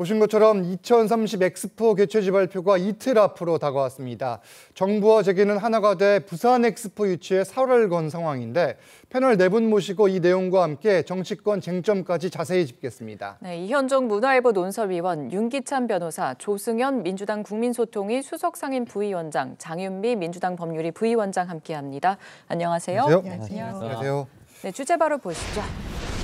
보신 것처럼 2030 엑스포 개최지 발표가 이틀 앞으로 다가왔습니다. 정부와 재계는 하나가 돼 부산 엑스포 유치에 4월을 건 상황인데 패널 네 분 모시고 이 내용과 함께 정치권 쟁점까지 자세히 짚겠습니다. 네, 이현종 문화일보 논설위원, 윤기찬 변호사, 조승현 민주당 국민소통위 수석상임 부위원장, 장윤미 민주당 법률위 부위원장 함께합니다. 안녕하세요. 네, 안녕하세요. 안녕하세요. 안녕하세요. 네, 주제 바로 보시죠.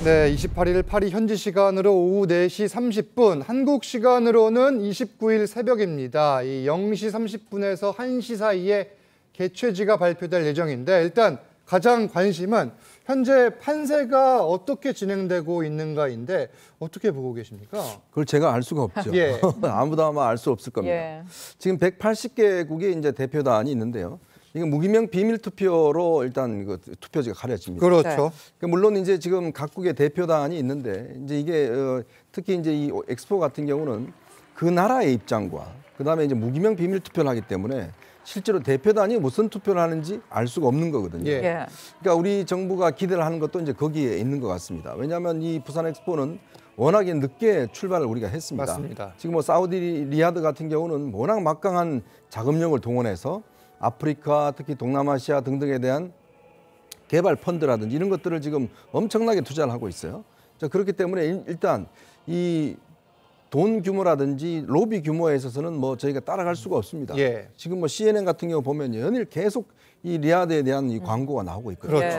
네, 28일 파리 현지 시간으로 오후 4시 30분, 한국 시간으로는 29일 새벽입니다. 이 0시 30분에서 1시 사이에 개최지가 발표될 예정인데 일단 가장 관심은 현재 판세가 어떻게 진행되고 있는가인데 어떻게 보고 계십니까? 그걸 제가 알 수가 없죠. 예. 아무도 아마 알 수 없을 겁니다. 예. 지금 1 8 0개국이 이제 대표단이 있는데요. 이게 무기명 비밀 투표로 일단 그 투표지가 가려집니다. 그렇죠. 네. 그러니까 물론 이제 지금 각국의 대표단이 있는데 이제 이게 어, 특히 이제 이 엑스포 같은 경우는 그 나라의 입장과 그다음에 이제 무기명 비밀 투표를 하기 때문에 실제로 대표단이 무슨 투표를 하는지 알 수가 없는 거거든요. 예. 예. 그러니까 우리 정부가 기대를 하는 것도 이제 거기에 있는 것 같습니다. 왜냐하면 이 부산 엑스포는 워낙에 늦게 출발을 우리가 했습니다. 맞습니다. 지금 뭐 사우디 리아드 같은 경우는 워낙 막강한 자금력을 동원해서 아프리카 특히 동남아시아 등등에 대한 개발 펀드라든지 이런 것들을 지금 엄청나게 투자를 하고 있어요. 그렇기 때문에 일단 이 돈 규모라든지 로비 규모에 있어서는 뭐 저희가 따라갈 수가 없습니다. 예. 지금 뭐 CNN 같은 경우 보면 연일 계속 이 리아드에 대한 이 광고가 나오고 있거든요. 그렇죠.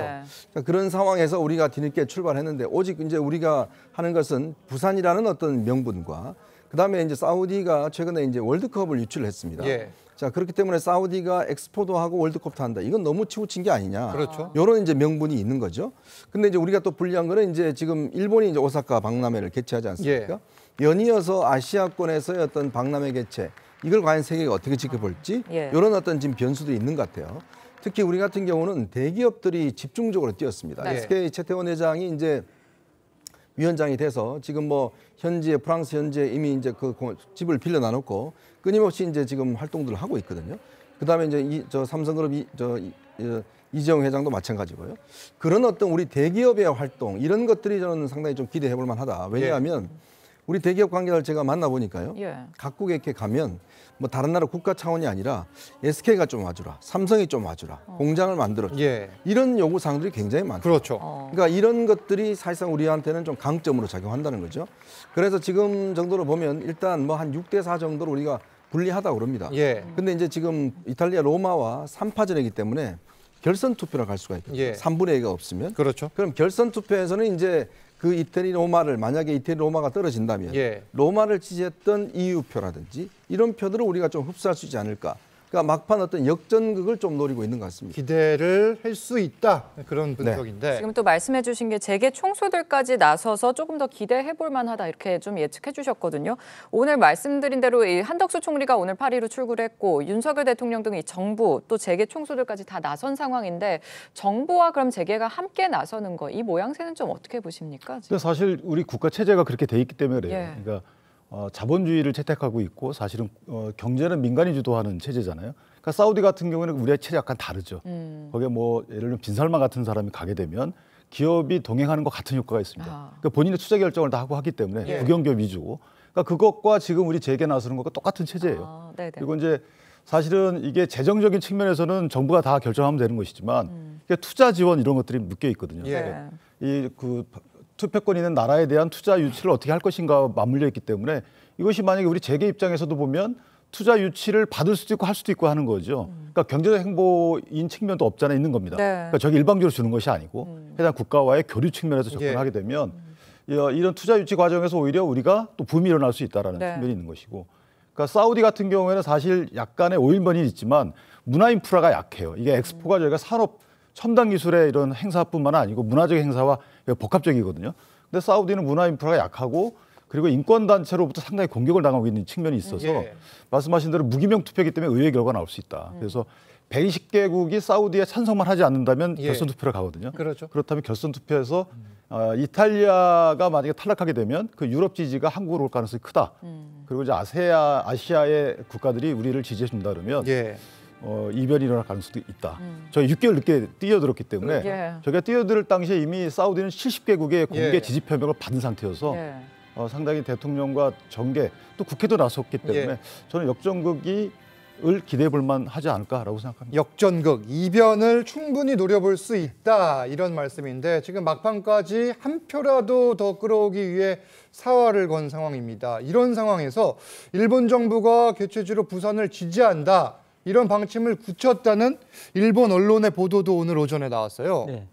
예. 그런 상황에서 우리가 뒤늦게 출발했는데 오직 이제 우리가 하는 것은 부산이라는 어떤 명분과 그다음에 이제 사우디가 최근에 이제 월드컵을 유출 했습니다. 예. 자 그렇기 때문에 사우디가 엑스포도 하고 월드컵도 한다. 이건 너무 치우친 게 아니냐. 그렇죠. 이런 이제 명분이 있는 거죠. 근데 이제 우리가 또 불리한 거는 이제 지금 일본이 이제 오사카 박람회를 개최하지 않습니까? 예. 연이어서 아시아권에서의 어떤 박람회 개최 이걸 과연 세계가 어떻게 지켜볼지 예. 이런 어떤 지금 변수도 있는 것 같아요. 특히 우리 같은 경우는 대기업들이 집중적으로 뛰었습니다. 네. SK 최태원 회장이 이제 위원장이 돼서 지금 뭐 현지에 프랑스 현지에 이미 이제 그 집을 빌려 나눴고 끊임없이 이제 지금 활동들을 하고 있거든요. 그다음에 이제 이저 삼성그룹 이저 이재용 회장도 마찬가지고요. 그런 어떤 우리 대기업의 활동 이런 것들이 저는 상당히 좀 기대해 볼 만하다. 왜냐하면 예. 우리 대기업 관계를 제가 만나 보니까요. 예. 각국에 이렇게 가면 뭐 다른 나라 국가 차원이 아니라 SK가 좀 와주라, 삼성이 좀 와주라, 어. 공장을 만들어줘. 예. 이런 요구 사항들이 굉장히 많죠. 그렇죠. 어. 그러니까 이런 것들이 사실상 우리한테는 좀 강점으로 작용한다는 거죠. 그래서 지금 정도로 보면 일단 뭐 한 6대 4 정도로 우리가 불리하다 그럽니다. 예. 근데 이제 지금 이탈리아 로마와 3파전이기 때문에 결선 투표로 갈 수가 있거든요. 예. 3분의 2가 없으면. 그렇죠. 그럼 결선 투표에서는 이제 그 이태리 로마를 만약에 이태리 로마가 떨어진다면 예. 로마를 지지했던 이유표라든지 이런 표들을 우리가 좀 흡수할 수 있지 않을까 그러니까 막판 어떤 역전극을 좀 노리고 있는 것 같습니다. 기대를 할 수 있다 그런 네. 분석인데 네. 지금 또 말씀해주신 게 재계 총수들까지 나서서 조금 더 기대해볼 만하다 이렇게 좀 예측해주셨거든요. 오늘 말씀드린 대로 이 한덕수 총리가 오늘 파리로 출국했고 윤석열 대통령 등이 정부 또 재계 총수들까지 다 나선 상황인데 정부와 그럼 재계가 함께 나서는 거 이 모양새는 좀 어떻게 보십니까? 지금? 사실 우리 국가 체제가 그렇게 돼 있기 때문에 그래요. 예. 그러니까. 어, 자본주의를 채택하고 있고 사실은 어, 경제는 민간이 주도하는 체제잖아요. 그러니까 사우디 같은 경우는 에 우리의 체제 약간 다르죠. 음. 거기에 뭐 예를 들면 빈살만 같은 사람이 가게 되면 기업이 동행하는 것 같은 효과가 있습니다. 아. 그러니까 본인의 투자 결정을 다 하고 하기 때문에 예. 국영기업 위주고 그러니까 그것과 지금 우리 재계 나서는 것과 똑같은 체제예요. 아, 그리고 이제 사실은 이게 재정적인 측면에서는 정부가 다 결정하면 되는 것이지만 음. 투자 지원 이런 것들이 묶여 있거든요. 예. 네. 그러니까 이그 투표권 있는 나라에 대한 투자 유치를 어떻게 할 것인가 맞물려 있기 때문에 이것이 만약에 우리 재계 입장에서도 보면 투자 유치를 받을 수도 있고 할 수도 있고 하는 거죠. 그러니까 경제적 행보인 측면도 없잖아 있는 겁니다. 네. 그러니까 저기 일방적으로 주는 것이 아니고 음. 해당 국가와의 교류 측면에서 접근하게 예. 을 되면 음. 어, 이런 투자 유치 과정에서 오히려 우리가 또 붐이 일어날 수 있다라는 네. 측면이 있는 것이고. 그러니까 사우디 같은 경우에는 사실 약간의 오일면이 있지만 문화 인프라가 약해요. 이게 엑스포가 저희가 산업 첨단 기술의 이런 행사뿐만 아니고 문화적 행사와 복합적이거든요. 근데 사우디는 문화 인프라가 약하고 그리고 인권 단체로부터 상당히 공격을 당하고 있는 측면이 있어서 예. 말씀하신 대로 무기명 투표이기 때문에 의회 결과가 나올 수 있다. 그래서 120개국이 사우디에 찬성만 하지 않는다면 예. 결선 투표를 가거든요. 그렇죠. 그렇다면 결선 투표에서 음. 어, 이탈리아가 만약에 탈락하게 되면 그 유럽 지지가 한국으로 올 가능성이 크다. 음. 그리고 이제 아세아 아시아의 국가들이 우리를 지지해 준다 그러면 예. 어, 이별이 일어날 가능성도 있다. 음. 저희 6개월 늦게 뛰어들었기 때문에 예. 저희가 뛰어들 당시에 이미 사우디는 70개국의 공개 예. 지지 표명을 받은 상태여서 예. 어, 상당히 대통령과 정계 또 국회도 나섰기 예. 때문에 저는 역전극이 을 기대해 볼만 하지 않을까라고 생각합니다. 역전극, 이변을 충분히 노려볼 수 있다 이런 말씀인데 지금 막판까지 한 표라도 더 끌어오기 위해 사활을 건 상황입니다. 이런 상황에서 일본 정부가 개최지로 부산을 지지한다. 이런 방침을 굳혔다는 일본 언론의 보도도 오늘 오전에 나왔어요. 네.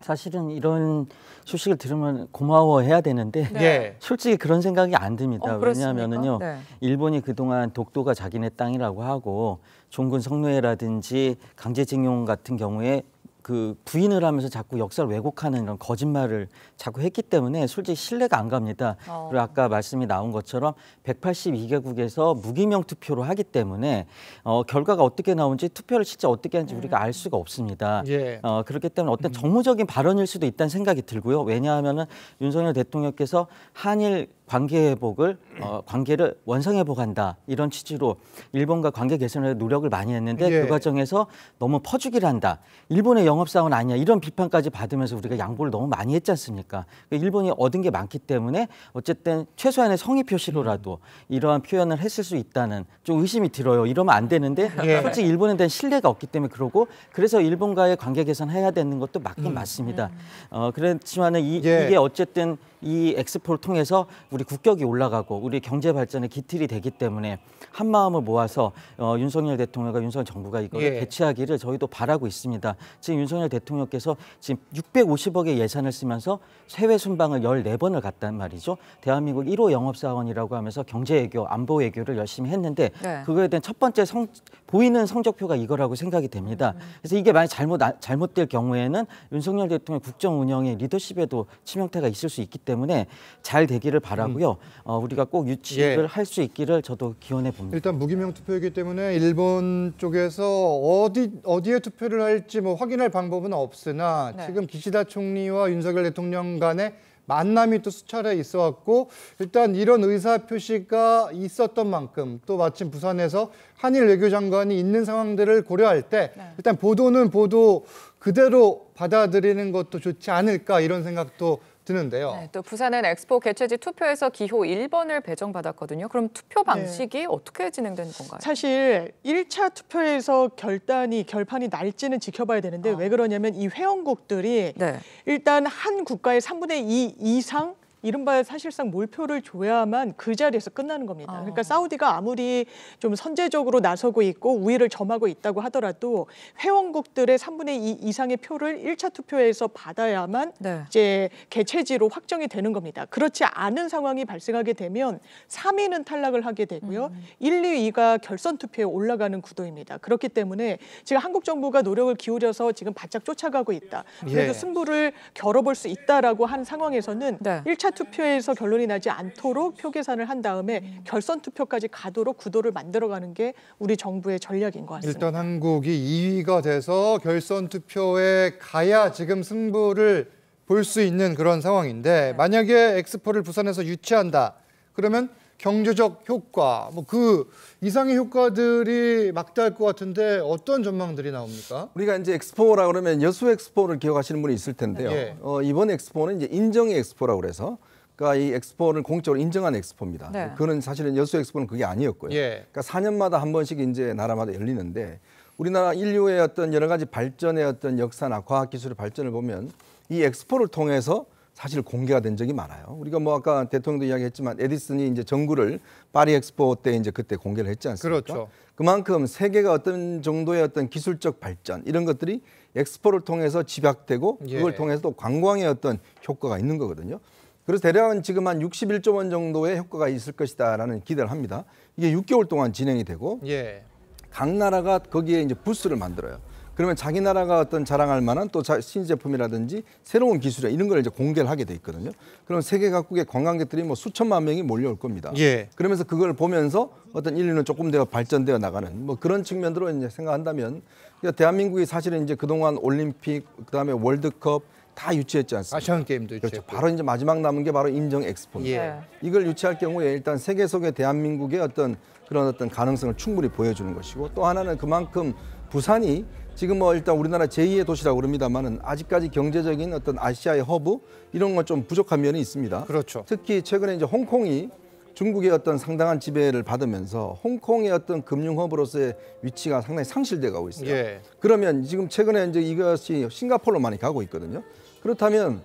사실은 이런 소식을 들으면 고마워해야 되는데 네. 예. 솔직히 그런 생각이 안 듭니다. 어, 왜냐하면은요, 네. 일본이 그동안 독도가 자기네 땅이라고 하고 종군 성노예라든지 강제징용 같은 경우에 그 부인을 하면서 자꾸 역사를 왜곡하는 이런 거짓말을 자꾸 했기 때문에 솔직히 신뢰가 안 갑니다. 어. 그리고 아까 말씀이 나온 것처럼 182개국에서 무기명 투표로 하기 때문에 어, 결과가 어떻게 나온지 투표를 진짜 어떻게 하는지 우리가 알 수가 없습니다. 예. 어, 그렇기 때문에 어떤 음. 정무적인 발언일 수도 있다는 생각이 들고요. 왜냐하면은 윤석열 대통령께서 한일 관계 회복을 어, 관계를 원상 회복한다 이런 취지로 일본과 관계 개선에 노력을 많이 했는데 예. 그 과정에서 너무 퍼주기를 한다 일본의 영업 사원 아니야 이런 비판까지 받으면서 우리가 양보를 너무 많이 했지 않습니까 그 일본이 얻은 게 많기 때문에 어쨌든 최소한의 성의 표시로라도 이러한 표현을 했을 수 있다는 좀 의심이 들어요 이러면 안 되는데 예. 솔직히 일본에 대한 신뢰가 없기 때문에 그러고 그래서 일본과의 관계 개선해야 되는 것도 맞긴 음. 맞습니다 어, 그렇지만은 이, 예. 이게 어쨌든 이 엑스포를 통해서 우리 국격이 올라가고 우리 경제 발전의 기틀이 되기 때문에 한 마음을 모아서 어, 윤석열 대통령과 윤석열 정부가 이걸 예. 개최하기를 저희도 바라고 있습니다. 지금 윤석열 대통령께서 지금 650억의 예산을 쓰면서 해외 순방을 14번을 갔단 말이죠. 대한민국 1호 영업사원이라고 하면서 경제 외교, 안보 외교를 열심히 했는데 네. 그거에 대한 첫 번째 성, 보이는 성적표가 이거라고 생각이 됩니다. 음. 그래서 이게 만약 잘못 아, 잘못될 경우에는 윤석열 대통령 국정 운영의 리더십에도 치명타가 있을 수 있기 때문에. 때문에 잘 되기를 음. 바라고요. 어, 우리가 꼭 유치를 예. 할수 있기를 저도 기원해 봅니다. 일단 무기명 투표이기 때문에 일본 쪽에서 어디 어디에 투표를 할지 뭐 확인할 방법은 없으나 네. 지금 기시다 총리와 윤석열 대통령 간의 만남이 또 수차례 있어 왔고 일단 이런 의사 표시가 있었던 만큼 또 마침 부산에서 한일 외교장관이 있는 상황들을 고려할 때 네. 일단 보도는 보도 그대로 받아들이는 것도 좋지 않을까 이런 생각도 드는데요. 네, 또 부산은 엑스포 개최지 투표에서 기호 1번을 배정받았거든요. 그럼 투표 네. 방식이 네. 어떻게 진행되는 건가요? 사실 1차 투표에서 결단이 결판이 날지는 지켜봐야 되는데 아. 왜 그러냐면 이 회원국들이 네. 일단 한 국가의 3분의 2 이상 이른바 사실상 몰표를 줘야만 그 자리에서 끝나는 겁니다. 어. 그러니까 사우디가 아무리 좀 선제적으로 나서고 있고 우위를 점하고 있다고 하더라도 회원국들의 3분의 2 이상의 표를 1차 투표에서 받아야만 네. 이제 개최지로 확정이 되는 겁니다. 그렇지 않은 상황이 발생하게 되면 3위는 탈락을 하게 되고요. 음. 1, 2, 2가 결선 투표에 올라가는 구도입니다. 그렇기 때문에 지금 한국 정부가 노력을 기울여서 지금 바짝 쫓아가고 있다. 그래서 예. 승부를 겨뤄볼 수 있다라고 한 상황에서는 네. 1차 투표에서 결론이 나지 않도록 표 계산을 한 다음에 결선 투표까지 가도록 구도를 만들어가는 게 우리 정부의 전략인 것 같습니다. 일단 한국이 2위가 돼서 결선 투표에 가야 지금 승부를 볼 수 있는 그런 상황인데 만약에 엑스포를 부산에서 유치한다. 그러면 경제적 효과, 뭐 그 이상의 효과들이 막대할 것 같은데 어떤 전망들이 나옵니까? 우리가 이제 엑스포라 그러면 여수 엑스포를 기억하시는 분이 있을 텐데요. 예. 어, 이번 엑스포는 이제 인정의 엑스포라 그래서 그러니까 이 엑스포를 공적으로 인정한 엑스포입니다. 네. 그거는 사실은 여수 엑스포는 그게 아니었고요. 예. 그러니까 4년마다 한 번씩 이제 나라마다 열리는데 우리나라 인류의 어떤 여러 가지 발전의 어떤 역사나 과학 기술의 발전을 보면 이 엑스포를 통해서 사실 공개가 된 적이 많아요. 우리가 뭐 아까 대통령도 이야기했지만 에디슨이 이제 전구를 파리 엑스포 때 이제 그때 공개를 했지 않습니까? 그렇죠. 그만큼 세계가 어떤 정도의 어떤 기술적 발전 이런 것들이 엑스포를 통해서 집약되고 예. 그걸 예. 통해서 또 관광의 어떤 효과가 있는 거거든요. 그래서 대략은 지금 한 61조 원 정도의 효과가 있을 것이다라는 기대를 합니다. 이게 6개월 동안 진행이 되고 예. 각 나라가 거기에 이제 부스를 만들어요. 그러면 자기 나라가 어떤 자랑할 만한 또 신제품이라든지 새로운 기술이 이런 걸 이제 공개를 하게 돼 있거든요. 그럼 세계 각국의 관광객들이 뭐 수천만 명이 몰려올 겁니다. 예. 그러면서 그걸 보면서 어떤 인류는 조금 더 발전되어 나가는 뭐 그런 측면으로 이제 생각한다면 그러니까 대한민국이 사실은 이제 그동안 올림픽 그다음에 월드컵 다 유치했지 않습니까? 아시안 게임도 그렇죠. 유치했고. 그렇죠. 바로 이제 마지막 남은 게 바로 인정 엑스포입니다. 예. 네. 이걸 유치할 경우에 일단 세계 속의 대한민국의 어떤 그런 어떤 가능성을 충분히 보여주는 것이고 또 하나는 그만큼 부산이 지금 뭐 일단 우리나라 제2의 도시라고 그럽니다만은 아직까지 경제적인 어떤 아시아의 허브 이런 건 좀 부족한 면이 있습니다. 그렇죠. 특히 최근에 이제 홍콩이 중국의 어떤 상당한 지배를 받으면서 홍콩의 어떤 금융 허브로서의 위치가 상당히 상실돼 가고 있어요. 예. 그러면 지금 최근에 이제 이것이 싱가포르로 많이 가고 있거든요. 그렇다면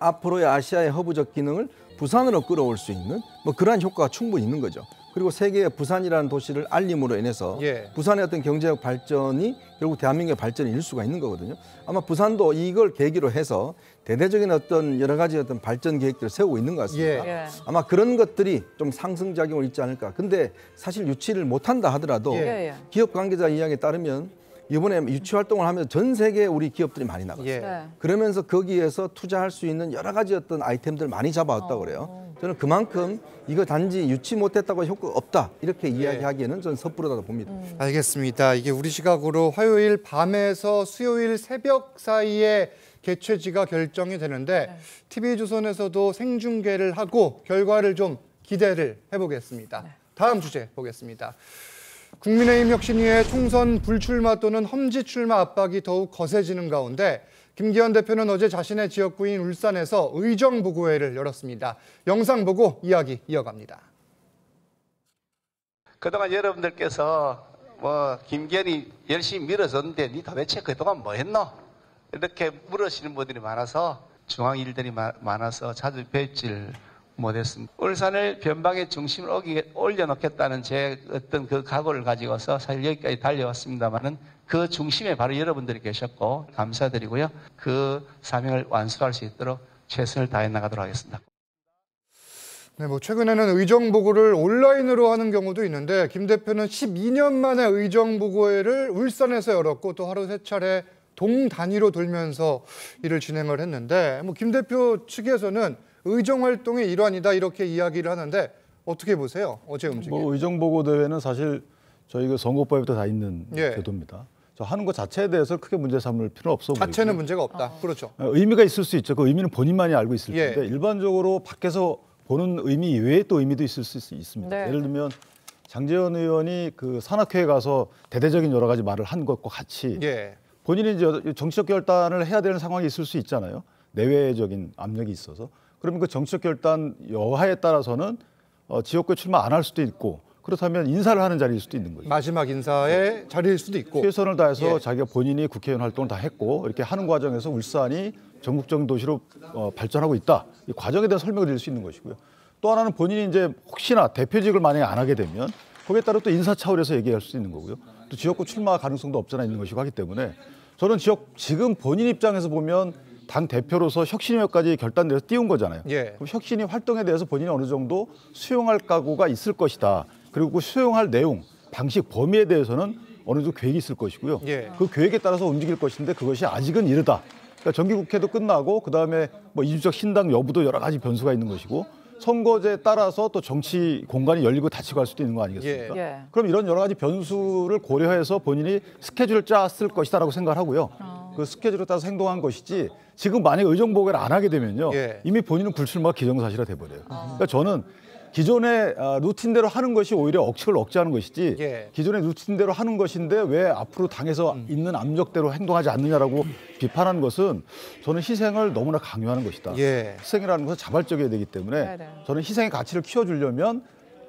앞으로의 아시아의 허브적 기능을 부산으로 끌어올 수 있는 뭐 그러한 효과가 충분히 있는 거죠. 그리고 세계의 부산이라는 도시를 알림으로 인해서 예. 부산의 어떤 경제적 발전이 결국 대한민국의 발전일 수가 있는 거거든요. 아마 부산도 이걸 계기로 해서 대대적인 어떤 여러 가지 어떤 발전 계획들을 세우고 있는 것 같습니다. 예. 예. 아마 그런 것들이 좀 상승작용을 있지 않을까. 근데 사실 유치를 못한다 하더라도 예. 예, 예. 기업 관계자 이야기에 따르면 이번에 유치 활동을 하면서 전 세계 우리 기업들이 많이 나갔어요. 예. 네. 그러면서 거기에서 투자할 수 있는 여러 가지 어떤 아이템들 많이 잡아왔다 어. 그래요. 저는 그만큼 이거 단지 유치 못했다고 효과 없다 이렇게 예. 이야기하기에는 전 섣부르다고 봅니다. 음. 알겠습니다. 이게 우리 시각으로 화요일 밤에서 수요일 새벽 사이에 개최지가 결정이 되는데 네. TV조선에서도 생중계를 하고 결과를 좀 기대를 해보겠습니다. 네. 다음 주제 보겠습니다. 국민의힘 혁신위의 총선 불출마 또는 험지 출마 압박이 더욱 거세지는 가운데 김기현 대표는 어제 자신의 지역구인 울산에서 의정부고회를 열었습니다. 영상 보고 이야기 이어갑니다. 그동안 여러분들께서 뭐 김기현이 열심히 밀어줬는데 니 도대체 그동안 뭐 했노? 이렇게 물으시는 분들이 많아서 중앙 일들이 많아서 자주 뵙질 못했습니다. 울산을 변방의 중심을 어기, 올려놓겠다는 제 어떤 그 각오를 가지고서 사실 여기까지 달려왔습니다만은 그 중심에 바로 여러분들이 계셨고 감사드리고요. 그 사명을 완수할 수 있도록 최선을 다해 나가도록 하겠습니다. 네, 뭐 최근에는 의정 보고를 온라인으로 하는 경우도 있는데 김 대표는 12년 만에 의정 보고회를 울산에서 열었고 또 하루 세 차례 동 단위로 돌면서 일을 진행을 했는데 뭐 김 대표 측에서는 의정 활동의 일환이다 이렇게 이야기를 하는데 어떻게 보세요? 어제 움직임. 뭐 의정 보고 대회는 사실 저희가 그 선거법에도 다 있는 예. 제도입니다. 저 하는 것 자체에 대해서 크게 문제 삼을 필요는 없어 보이고. 자체는 문제가 없다. 어. 그렇죠. 아, 의미가 있을 수 있죠. 그 의미는 본인만이 알고 있을 예. 텐데 일반적으로 밖에서 보는 의미 외에또 의미도 있을 수 있습니다. 네. 예를 들면 장재현 의원이 그 산악회에 가서 대대적인 여러 가지 말을 한 것과 같이 예. 본인이 이제 정치적 결단을 해야 되는 상황이 있을 수 있잖아요. 내외적인 압력이 있어서 그러면 그 정치적 결단 여하에 따라서는 어, 지역구에 출마 안 할 수도 있고 그렇다면 인사를 하는 자리일 수도 있는 거죠. 마지막 인사의 네. 자리일 수도 있고. 최선을 다해서 예. 자기가 본인이 국회의원 활동을 다 했고 이렇게 하는 과정에서 울산이 전국적인 도시로 어, 발전하고 있다. 이 과정에 대한 설명을 드릴 수 있는 것이고요. 또 하나는 본인이 이제 혹시나 대표직을 만약에 안 하게 되면 거기에 따라 또 인사 차원에서 얘기할 수 있는 거고요. 또 지역구 출마 가능성도 없잖아 있는 것이고 하기 때문에 저는 지역 지금 본인 입장에서 보면 당 대표로서 혁신위원까지 결단돼서 띄운 거잖아요. 예. 그럼 혁신위 활동에 대해서 본인이 어느 정도 수용할 각오가 있을 것이다. 그리고 그 수용할 내용, 방식, 범위에 대해서는 어느 정도 계획이 있을 것이고요. 예. 그 계획에 따라서 움직일 것인데 그것이 아직은 이르다. 그러니까 정기국회도 끝나고 그다음에 뭐 이준석 신당 여부도 여러 가지 변수가 있는 것이고 선거제에 따라서 또 정치 공간이 열리고 닫히고 할 수도 있는 거 아니겠습니까? 예. 예. 그럼 이런 여러 가지 변수를 고려해서 본인이 스케줄을 짰을 것이다라고 생각하고요. 어. 아. 그스케줄을따서 행동한 것이지 지금 만약 의정보고를 안 하게 되면요. 예. 이미 본인은 불출마 기정사실화 돼버려요. 어. 그러니까 저는 기존의 어, 루틴대로 하는 것이 오히려 억측을 억제하는 것이지 예. 기존의 루틴대로 하는 것인데 왜 앞으로 당에서 음. 있는 압력대로 행동하지 않느냐라고 비판하는 것은 저는 희생을 너무나 강요하는 것이다. 예. 희생이라는 것은 자발적이어야 되기 때문에 네, 네. 저는 희생의 가치를 키워주려면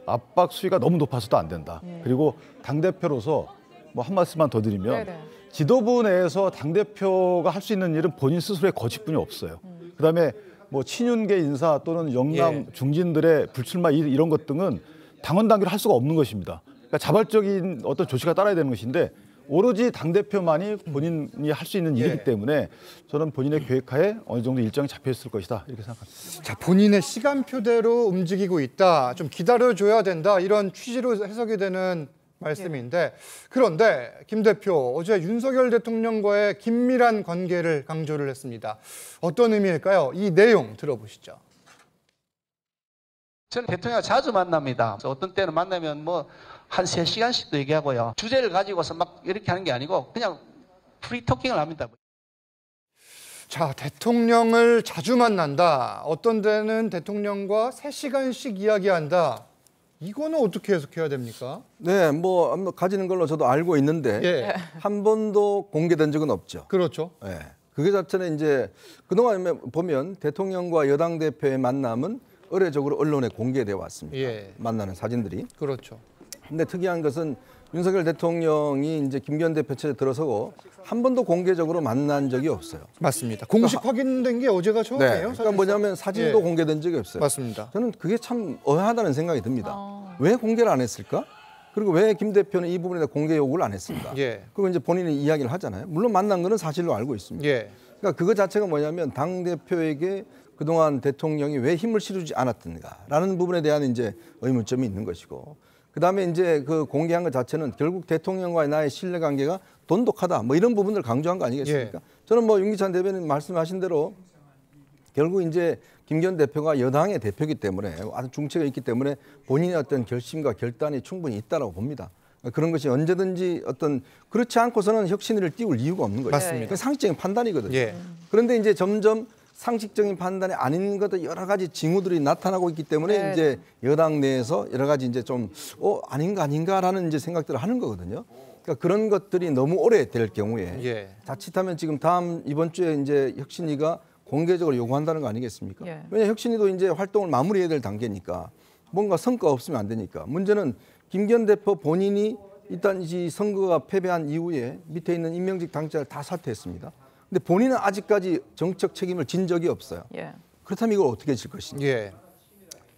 압박 수위가 너무 높아서도 안 된다. 예. 그리고 당대표로서 뭐 한 말씀만 더 드리면 네네. 지도부 내에서 당대표가 할 수 있는 일은 본인 스스로의 거짓뿐이 없어요. 음. 그다음에 뭐 친윤계 인사 또는 영남 예. 중진들의 불출마 이런 것 등은 당원 단계로 할 수가 없는 것입니다. 그러니까 자발적인 어떤 조치가 따라야 되는 것인데 오로지 당 대표만이 본인이 할 수 있는 일이기 예. 때문에 저는 본인의 계획하에 어느 정도 일정이 잡혀 있을 것이다 이렇게 생각합니다. 자 본인의 시간표대로 움직이고 있다. 좀 기다려 줘야 된다 이런 취지로 해석이 되는 말씀인데 네. 그런데 김 대표 어제 윤석열 대통령과의 긴밀한 관계를 강조를 했습니다. 어떤 의미일까요? 이 내용 들어보시죠. 저는 대통령 자주 만납니다. 어떤 때는 만나면 뭐한 3시간씩도 얘기하고요. 주제를 가지고서 막 이렇게 하는 게 아니고 그냥 프리토킹을 합니다. 자, 대통령을 자주 만난다. 어떤 때는 대통령과 3시간씩 이야기한다. 이거는 어떻게 해석해야 됩니까? 네, 뭐 가지는 걸로 저도 알고 있는데 예. 한 번도 공개된 적은 없죠. 그렇죠. 예. 네. 그게 자체는 이제 그동안 보면 대통령과 여당 대표의 만남은 의례적으로 언론에 공개돼 왔습니다. 예. 만나는 사진들이. 그렇죠. 근데 특이한 것은 윤석열 대통령이 이제 김기현 대표 측에 들어서고 한 번도 공개적으로 만난 적이 없어요. 맞습니다. 공식 그러니까, 확인된 게 어제가 처음이에요. 네. 그러니까 뭐냐면 사진도 예. 공개된 적이 없어요. 맞습니다. 저는 그게 참 어하다는 생각이 듭니다. 아. 왜 공개를 안 했을까? 그리고 왜 김 대표는 이 부분에 대해 공개 요구를 안 했을까? 예. 그리고 이제 본인이 이야기를 하잖아요. 물론 만난 거는 사실로 알고 있습니다. 예. 그러니까 그거 자체가 뭐냐면 당 대표에게 그동안 대통령이 왜 힘을 실어주지 않았던가라는 부분에 대한 이제 의문점이 있는 것이고 그다음에 이제 그 공개한 것 자체는 결국 대통령과의 나의 신뢰 관계가 돈독하다. 뭐 이런 부분을 강조한 거 아니겠습니까? 예. 저는 뭐 윤기찬 대변인 말씀하신 대로 결국 이제 김기현 대표가 여당의 대표이기 때문에 아주 중체가 있기 때문에 본인의 어떤 결심과 결단이 충분히 있다라고 봅니다. 그런 것이 언제든지 어떤 그렇지 않고서는 혁신을 띄울 이유가 없는 거죠. 맞습니다. 상식적인 판단이거든요. 예. 그런데 이제 점점 상식적인 판단이 아닌 것도 여러 가지 징후들이 나타나고 있기 때문에 네. 이제 여당 내에서 여러 가지 이제 좀 어 아닌가 아닌가라는 이제 생각들을 하는 거거든요. 그러니까 그런 것들이 너무 오래 될 경우에 예. 자칫하면 지금 다음 이번 주에 이제 혁신위가 공개적으로 요구한다는 거 아니겠습니까? 예. 왜냐 혁신위도 이제 활동을 마무리해야 될 단계니까 뭔가 성과 없으면 안 되니까 문제는 김기현 대표 본인이 일단 이 선거가 패배한 이후에 밑에 있는 임명직 당자를다 사퇴했습니다. 근데 본인은 아직까지 정책 책임을 진 적이 없어요. 예. 그렇다면 이걸 어떻게 질 것인지. 예.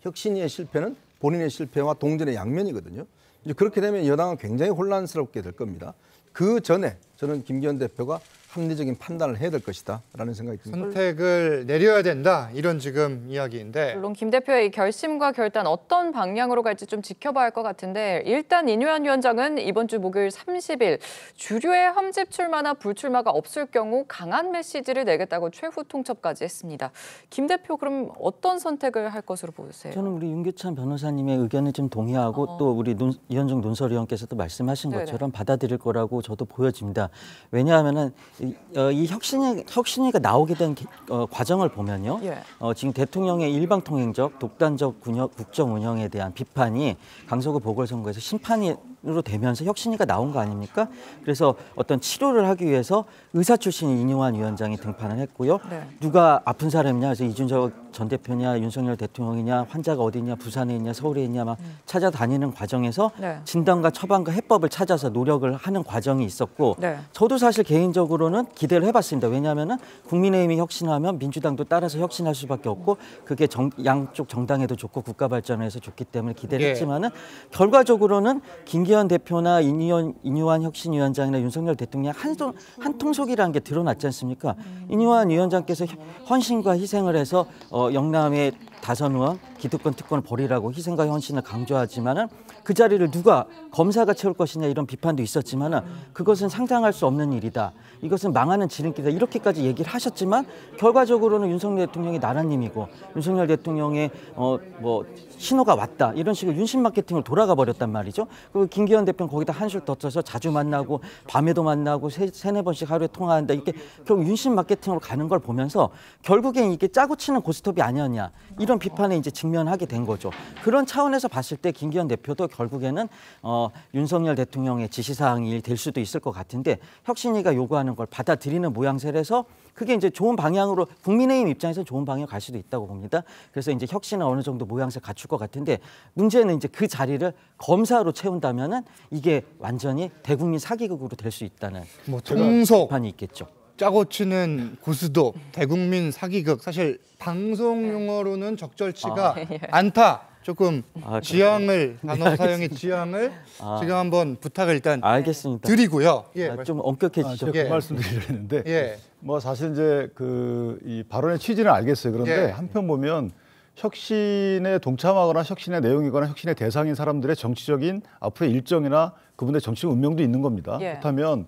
혁신위의 실패는 본인의 실패와 동전의 양면이거든요. 이제 그렇게 되면 여당은 굉장히 혼란스럽게 될 겁니다. 그 전에 저는 김기현 대표가 합리적인 판단을 해야 될 것이다라는 생각이 듭니다. 선택을 내려야 된다 이런 지금 이야기인데 물론 김 대표의 결심과 결단 어떤 방향으로 갈지 좀 지켜봐야 할 것 같은데 일단 이뇨한 위원장은 이번 주 목요일 30일 주류의 험집 출마나 불출마가 없을 경우 강한 메시지를 내겠다고 최후 통첩까지 했습니다. 김 대표 그럼 어떤 선택을 할 것으로 보세요? 저는 우리 윤규찬 변호사님의 의견에 좀 동의하고 어. 또 우리 논, 이현정 논설위원께서도 말씀하신 것처럼 받아들일 거라고 저도 보여집니다. 왜냐하면은 이, 어, 이혁신이혁신이가 나오게 된 어, 과정을 보면요. 예. 어, 지금 대통령의 일방통행적 독단적 군역, 국정 운영에 대한 비판이 강서구 보궐선거에서 심판이 수준으로 되면서 혁신위가 나온 거 아닙니까? 그래서 어떤 치료를 하기 위해서 의사 출신인 용환 위원장이 등판을 했고요. 네. 누가 아픈 사람이냐, 그래서 이준석 전 대표냐, 윤석열 대통령이냐, 환자가 어디냐, 부산에 있냐, 서울에 있냐 막 음. 찾아다니는 과정에서 네. 진단과 처방과 해법을 찾아서 노력을 하는 과정이 있었고 네. 저도 사실 개인적으로는 기대를 해봤습니다. 왜냐하면 국민의힘이 혁신하면 민주당도 따라서 혁신할 수밖에 없고 그게 정, 양쪽 정당에도 좋고 국가 발전에서 좋기 때문에 기대를 예. 했지만은 결과적으로는 긴 김기현 대표나 이유현 인유한 혁신위원장이나 윤석열 대통령 한통 한통속이라는 게 드러났지 않습니까? 음. 이유환 위원장께서 헌신과 희생을 해서 어, 영남의 다선 의원 기득권 특권을 버리라고 희생과 헌신을 강조하지만은 그 자리를 누가 검사가 채울 것이냐 이런 비판도 있었지만은 그것은 상상할 수 없는 일이다. 이것은 망하는 지름길이다. 이렇게까지 얘기를 하셨지만 결과적으로는 윤석열 대통령이 나라님이고 윤석열 대통령의 어 뭐 신호가 왔다 이런 식으로 윤심 마케팅을 돌아가 버렸단 말이죠. 그리고 김기현 대표는 거기다 한술 더쳐서 자주 만나고 밤에도 만나고 세, 세네 번씩 하루에 통화한다 이렇게 결국 윤심 마케팅으로 가는 걸 보면서 결국엔 이게 짜고 치는 고스톱이 아니었냐. 이런 비판에 이제 직면하게 된 거죠. 그런 차원에서 봤을 때 김기현 대표도 결국에는 어, 윤석열 대통령의 지시사항이 될 수도 있을 것 같은데 혁신위가 요구하는 걸 받아들이는 모양새라서 그게 이제 좋은 방향으로 국민의힘 입장에서 좋은 방향으로 갈 수도 있다고 봅니다. 그래서 이제 혁신은 어느 정도 모양새 갖출 것 같은데 문제는 이제 그 자리를 검사로 채운다면은 이게 완전히 대국민 사기극으로 될 수 있다는 뭐 통속 판이 있겠죠. 짜고 치는 고스도 대국민 사기극 사실 방송 네. 용어로는 적절치가 아, 예. 않다. 조금 아, 지향을 단어 네, 사용의 지향을 아, 지금 한번 부탁을 일단 알겠습니다. 드리고요. 예, 아, 좀 엄격해지죠. 아, 예. 그 말씀드리려는데 예. 뭐 사실 이제 그 이 발언의 취지는 알겠어요. 그런데 예. 한편 보면 혁신에 동참하거나 혁신의 내용이거나 혁신의 대상인 사람들의 정치적인 앞으로의 일정이나 그분의 정치적 운명도 있는 겁니다. 예. 그렇다면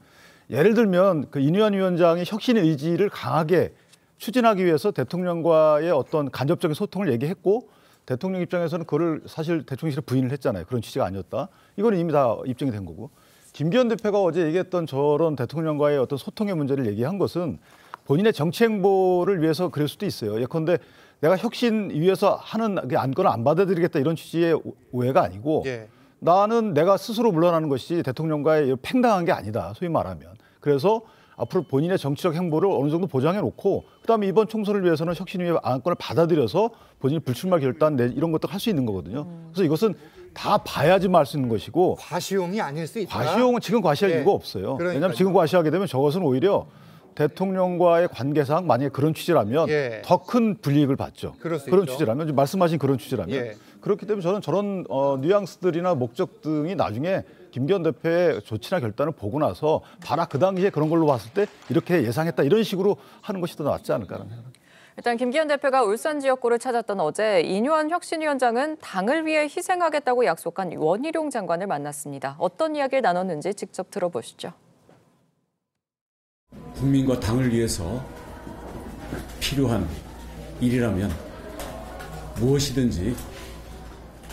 예를 들면 그이누현 위원장이 혁신의 지를 강하게 추진하기 위해서 대통령과의 어떤 간접적인 소통을 얘기했고 대통령 입장에서는 그를 사실 대통령실에 부인을 했잖아요. 그런 취지가 아니었다. 이거는 이미 다 입증이 된 거고. 김기현 대표가 어제 얘기했던 저런 대통령과의 어떤 소통의 문제를 얘기한 것은 본인의 정치 행보를 위해서 그럴 수도 있어요. 예컨대 내가 혁신 위해서 하는 안건을 안 받아들이겠다 이런 취지의 오해가 아니고 예. 나는 내가 스스로 물러나는 것이 대통령과의 팽당한 게 아니다. 소위 말하면. 그래서 앞으로 본인의 정치적 행보를 어느 정도 보장해 놓고 그다음에 이번 총선을 위해서는 혁신위의 안건을 받아들여서 본인이 불출마 결단 내 이런 것도 할 수 있는 거거든요. 음. 그래서 이것은 다봐야지말수 있는 것이고 과시용이 아닐 수 있다. 과시용은 지금 과시할 네. 이유가 없어요. 그러니까요. 왜냐하면 지금 과시하게 되면 저것은 오히려 대통령과의 관계상 만약에 그런 취지라면 예. 더큰 불이익을 받죠. 그런 취지라면 말씀하신 그런 취지라면 예. 그렇기 때문에 저는 저런 어, 뉘앙스들이나 목적 등이 나중에 김기현 대표의 조치나 결단을 보고 나서 봐라 그 당시에 그런 걸로 봤을 때 이렇게 예상했다 이런 식으로 하는 것이 더 낫지 않을까라는 생각. 일단 김기현 대표가 울산 지역구를 찾았던 어제 이뇨한 혁신위원장은 당을 위해 희생하겠다고 약속한 원희룡 장관을 만났습니다. 어떤 이야기를 나눴는지 직접 들어보시죠. 국민과 당을 위해서 필요한 일이라면 무엇이든지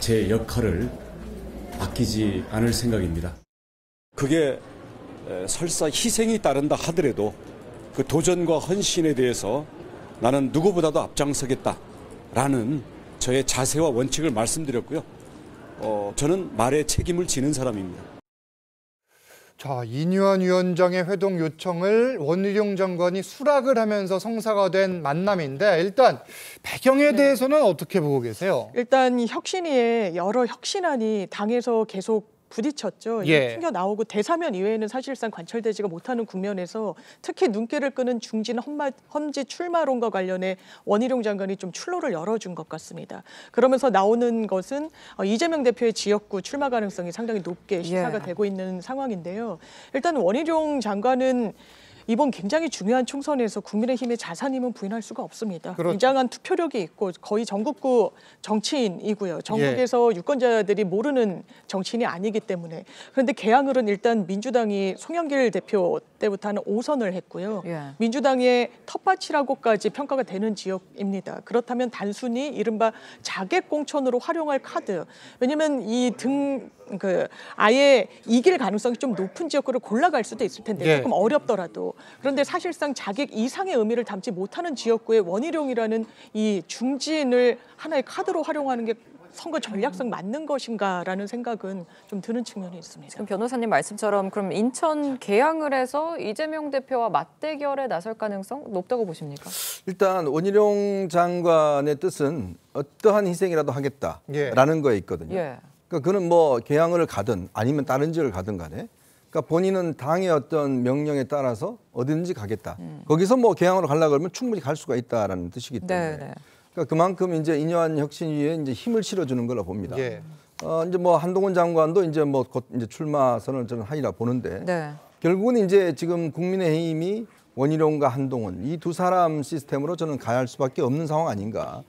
제 역할을 아끼지 않을 생각입니다. 그게 설사 희생이 따른다 하더라도 그 도전과 헌신에 대해서 나는 누구보다도 앞장서겠다라는 저의 자세와 원칙을 말씀드렸고요. 어, 저는 말에 책임을 지는 사람입니다. 자, 이뉴원 위원장의 회동 요청을 원희룡 장관이 수락을 하면서 성사가 된 만남인데 일단 배경에 네. 대해서는 어떻게 보고 계세요? 일단 혁신위에 여러 혁신안이 당에서 계속 부딪혔죠. 예. 튕겨 나오고 대사면 이외에는 사실상 관철되지가 못하는 국면에서 특히 눈길을 끄는 중진 험마, 험지 출마론과 관련해 원희룡 장관이 좀 출로를 열어준 것 같습니다. 그러면서 나오는 것은 어, 이재명 대표의 지역구 출마 가능성이 상당히 높게 예. 시사가 예. 되고 있는 상황인데요. 일단 원희룡 장관은 이번 굉장히 중요한 총선에서 국민의힘의 자산임은 부인할 수가 없습니다. 그렇... 굉장한 투표력이 있고 거의 전국구 정치인이고요. 예. 전국에서 예. 유권자들이 모르는 정치인이 아니기 때문에 그런데 개항으로는 일단 민주당이 송영길 대표 때부터 는 5선을 했고요. 예. 민주당의 텃밭이라고까지 평가가 되는 지역입니다. 그렇다면 단순히 이른바 자객 공천으로 활용할 카드 왜냐하면 이등 그 아예 이길 가능성이 좀 높은 지역구를 골라갈 수도 있을 텐데 네. 조금 어렵더라도 그런데 사실상 자객 이상의 의미를 담지 못하는 지역구의 원희룡이라는 이 중진을 하나의 카드로 활용하는 게 선거 전략성 맞는 것인가라는 생각은 좀 드는 측면이 있습니다. 지금 변호사님 말씀처럼 그럼 인천 개항을 해서 이재명 대표와 맞대결에 나설 가능성 높다고 보십니까? 일단 원희룡 장관의 뜻은 어떠한 희생이라도 하겠다라는 예. 거에 있거든요. 예. 그러니까 그는 뭐 개항을 가든 아니면 다른 지역을 가든 간에 그러니까 본인은 당의 어떤 명령에 따라서 어디든지 가겠다. 음. 거기서 뭐 개항으로 가려 그러면 충분히 갈 수가 있다라는 뜻이기 네, 때문에. 네네. 그러니까 그만큼 이제 인요한 혁신위에 이제 힘을 실어주는 걸로 봅니다. 예. 어, 이제 뭐 한동훈 장관도 이제 뭐곧 이제 출마 선언을 저는 하리라 보는데 네. 결국은 이제 지금 국민의힘이 원희룡과 한동훈 이 두 사람 시스템으로 저는 가야 할 수밖에 없는 상황 아닌가.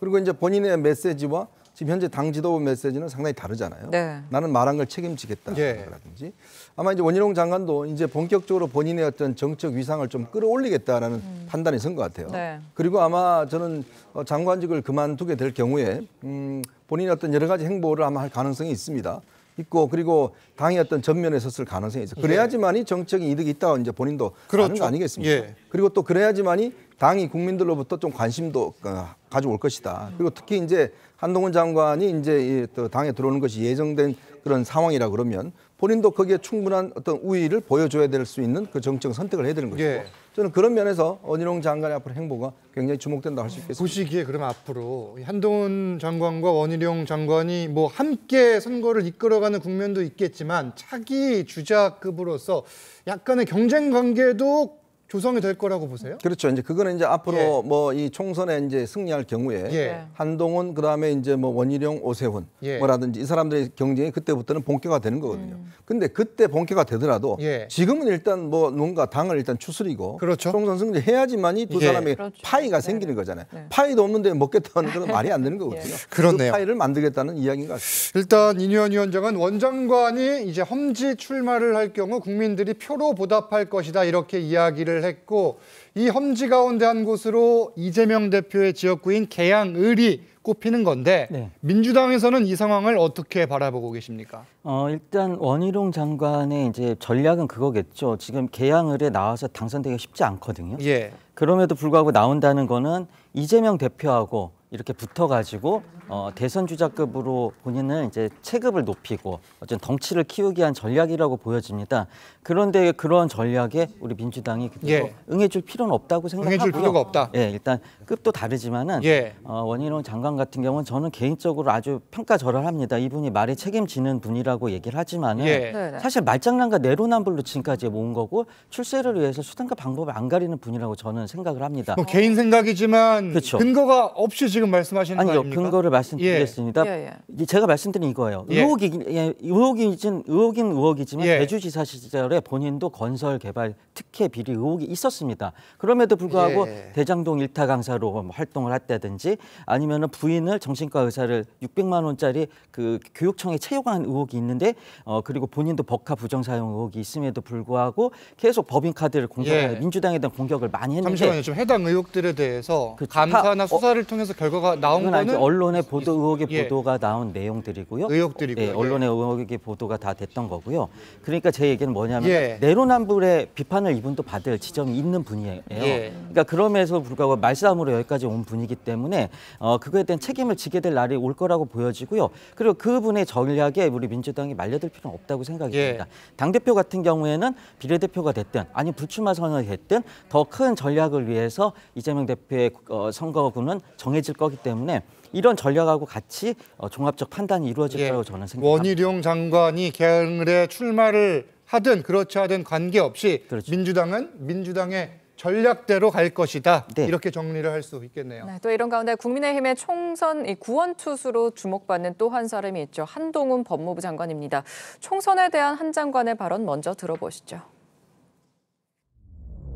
그리고 이제 본인의 메시지와 지금 현재 당 지도부 메시지는 상당히 다르잖아요. 네. 나는 말한 걸 책임지겠다라든지 예. 아마 이제 원희룡 장관도 이제 본격적으로 본인의 어떤 정책 위상을 좀 끌어올리겠다라는 음. 판단이 선 것 같아요. 네. 그리고 아마 저는 어, 장관직을 그만두게 될 경우에 음, 본인의 어떤 여러 가지 행보를 아마 할 가능성이 있습니다. 있고 그리고 당의 어떤 전면에 섰을 가능성이 있어. 요 그래야지만이 예. 정책이 이득이 있다고 이제 본인도 그렇죠. 아는 거 아니겠습니까? 예. 그리고 또 그래야지만이 당이 국민들로부터 좀 관심도 어, 가져올 것이다. 그리고 특히 이제 한동훈 장관이 이제 또 당에 들어오는 것이 예정된 그런 상황이라 그러면 본인도 거기에 충분한 어떤 우위를 보여줘야 될 수 있는 그 정책 선택을 해야 되는 것이고 예. 저는 그런 면에서 원희룡 장관의 앞으로 행보가 굉장히 주목된다 할 수 있겠습니다. 보시기에 그럼 앞으로 한동훈 장관과 원희룡 장관이 뭐 함께 선거를 이끌어가는 국면도 있겠지만 차기 주자급으로서 약간의 경쟁 관계도 조성이 될 거라고 보세요? 그렇죠. 이제 그거는 이제 앞으로 예. 뭐이 총선에 이제 승리할 경우에 예. 한동훈 그다음에 이제 뭐 원희룡, 오세훈 예. 뭐라든지 이 사람들의 경쟁이 그때부터는 본격화되는 거거든요. 음. 근데 그때 본격화되더라도 예. 지금은 일단 뭐 누군가 당을 일단 추스리고 그렇죠. 총선 승리 해야지만이 두 예. 사람의 그렇죠. 파이가 네. 생기는 거잖아요. 네. 파이도 없는데 먹겠다는 건 말이 안 되는 거거든요. 예. 그 그렇네요. 그 파이를 만들겠다는 이야기인 것 같아요. 일단 이뉴현 위원장은 원장관이 이제 험지 출마를 할 경우 국민들이 표로 보답할 것이다 이렇게 이야기를 발표를 했고 이 험지 가운데 한 곳으로 이재명 대표의 지역구인 계양을이 꼽히는 건데 네. 민주당에서는 이 상황을 어떻게 바라보고 계십니까? 어, 일단 원희룡 장관의 이제 전략은 그거겠죠. 지금 개항을에 나와서 당선되기 쉽지 않거든요. 예. 그럼에도 불구하고 나온다는 거는 이재명 대표하고 이렇게 붙어가지고 어, 대선 주자급으로 본인은 이제 체급을 높이고 어쨌든 덩치를 키우기 위한 전략이라고 보여집니다. 그런데 그런 전략에 우리 민주당이 예. 응해줄 필요는 없다고 생각하고요. 응해줄 필요가 없다. 예, 일단 급도 다르지만은 예. 어, 원희룡 장관 같은 경우는 저는 개인적으로 아주 평가절하 합니다. 이분이 말에 책임지는 분이라고 얘기를 하지만은 예. 네, 네. 사실 말장난과 내로남불로 지금까지 모은 거고 출세를 위해서 수단과 방법을 안 가리는 분이라고 저는 생각을 합니다. 뭐 개인 생각이지만 그렇 근거가 없이 지금 말씀하시는 아니요, 아닙니까? 근거를 말씀드리겠습니다. 예. 예, 예. 제가 말씀드린 이거예요. 예. 의혹이긴 예, 의혹이진 의혹인 의혹이지만 대주지사 시절에 본인도 건설 개발 특혜 비리 의혹이 있었습니다. 그럼에도 불구하고 대장동 일타 강사로 활동을 했다든지 아니면 부인을 정신과 의사를 600만 원짜리 그 교육청에 채용한 의혹이 있는데 어 그리고 본인도 법카 부정 사용 의혹이 있음에도 불구하고 계속 법인카드를 공격 하 예. 민주당에 대한 공격을 많이 했는데 잠시만요. 좀 해당 의혹들에 대해서 그렇 감사나 다, 어, 수사를 어, 통해서 결과가 나온 거는 아니죠. 언론의 보도 의혹의 예. 보도가 나온 내용들이고요. 의혹들이고요. 예, 언론의 예. 의혹의 보도가 다 됐던 거고요. 그러니까 제 얘기는 뭐냐면 예. 내로남불의 비판을 이분도 받을 지점이 있는 분이에요. 예. 그러니까 그럼에도 불구하고 말싸움으로 여기까지 온 분이기 때문에 어, 그거에 대한 책임을 지게 될 날이 올 거라고 보여지고요. 그리고 그분의 전략에 우리 민주당이 말려들 필요는 없다고 생각이 예. 듭니다. 당 대표 같은 경우에는 비례대표가 됐든 아니 면 불출마 선언이 됐든 더 큰 전략을 위해서 이재명 대표의 어, 선거구는 정해질 있을 거기 때문에 이런 전략하고 같이 어, 종합적 판단이 이루어질 예. 거라고 저는 생각합니다. 원희룡 장관이 개항을에 출마를 하든 그렇지 하든 관계없이 그렇죠. 민주당은 민주당의 전략대로 갈 것이다. 네. 이렇게 정리를 할 수 있겠네요. 네, 또 이런 가운데 국민의힘의 총선 구원 투수로 주목받는 또 한 사람이 있죠. 한동훈 법무부 장관입니다. 총선에 대한 한 장관의 발언 먼저 들어보시죠.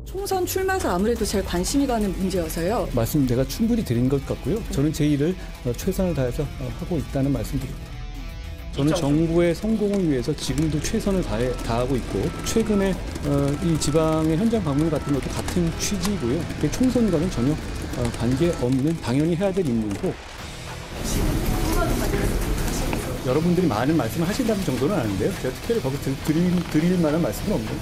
총선 출마서 아무래도 제일 관심이 가는 문제여서요. 말씀 제가 충분히 드린 것 같고요. 저는 제 일을 어, 최선을 다해서 어, 하고 있다는 말씀드립니다. 저는 정부의 성공을 위해서 지금도 최선을 다해, 다하고 있고 최근에 어, 이 지방의 현장 방문 같은 것도 같은 취지고요 총선과는 전혀 관계없는 당연히 해야 될임무고 여러분들이 많은 말씀을 하신다는 정도는 아닌데요. 제가 특별히 거기 드릴, 드릴 만한 말씀은 없네요.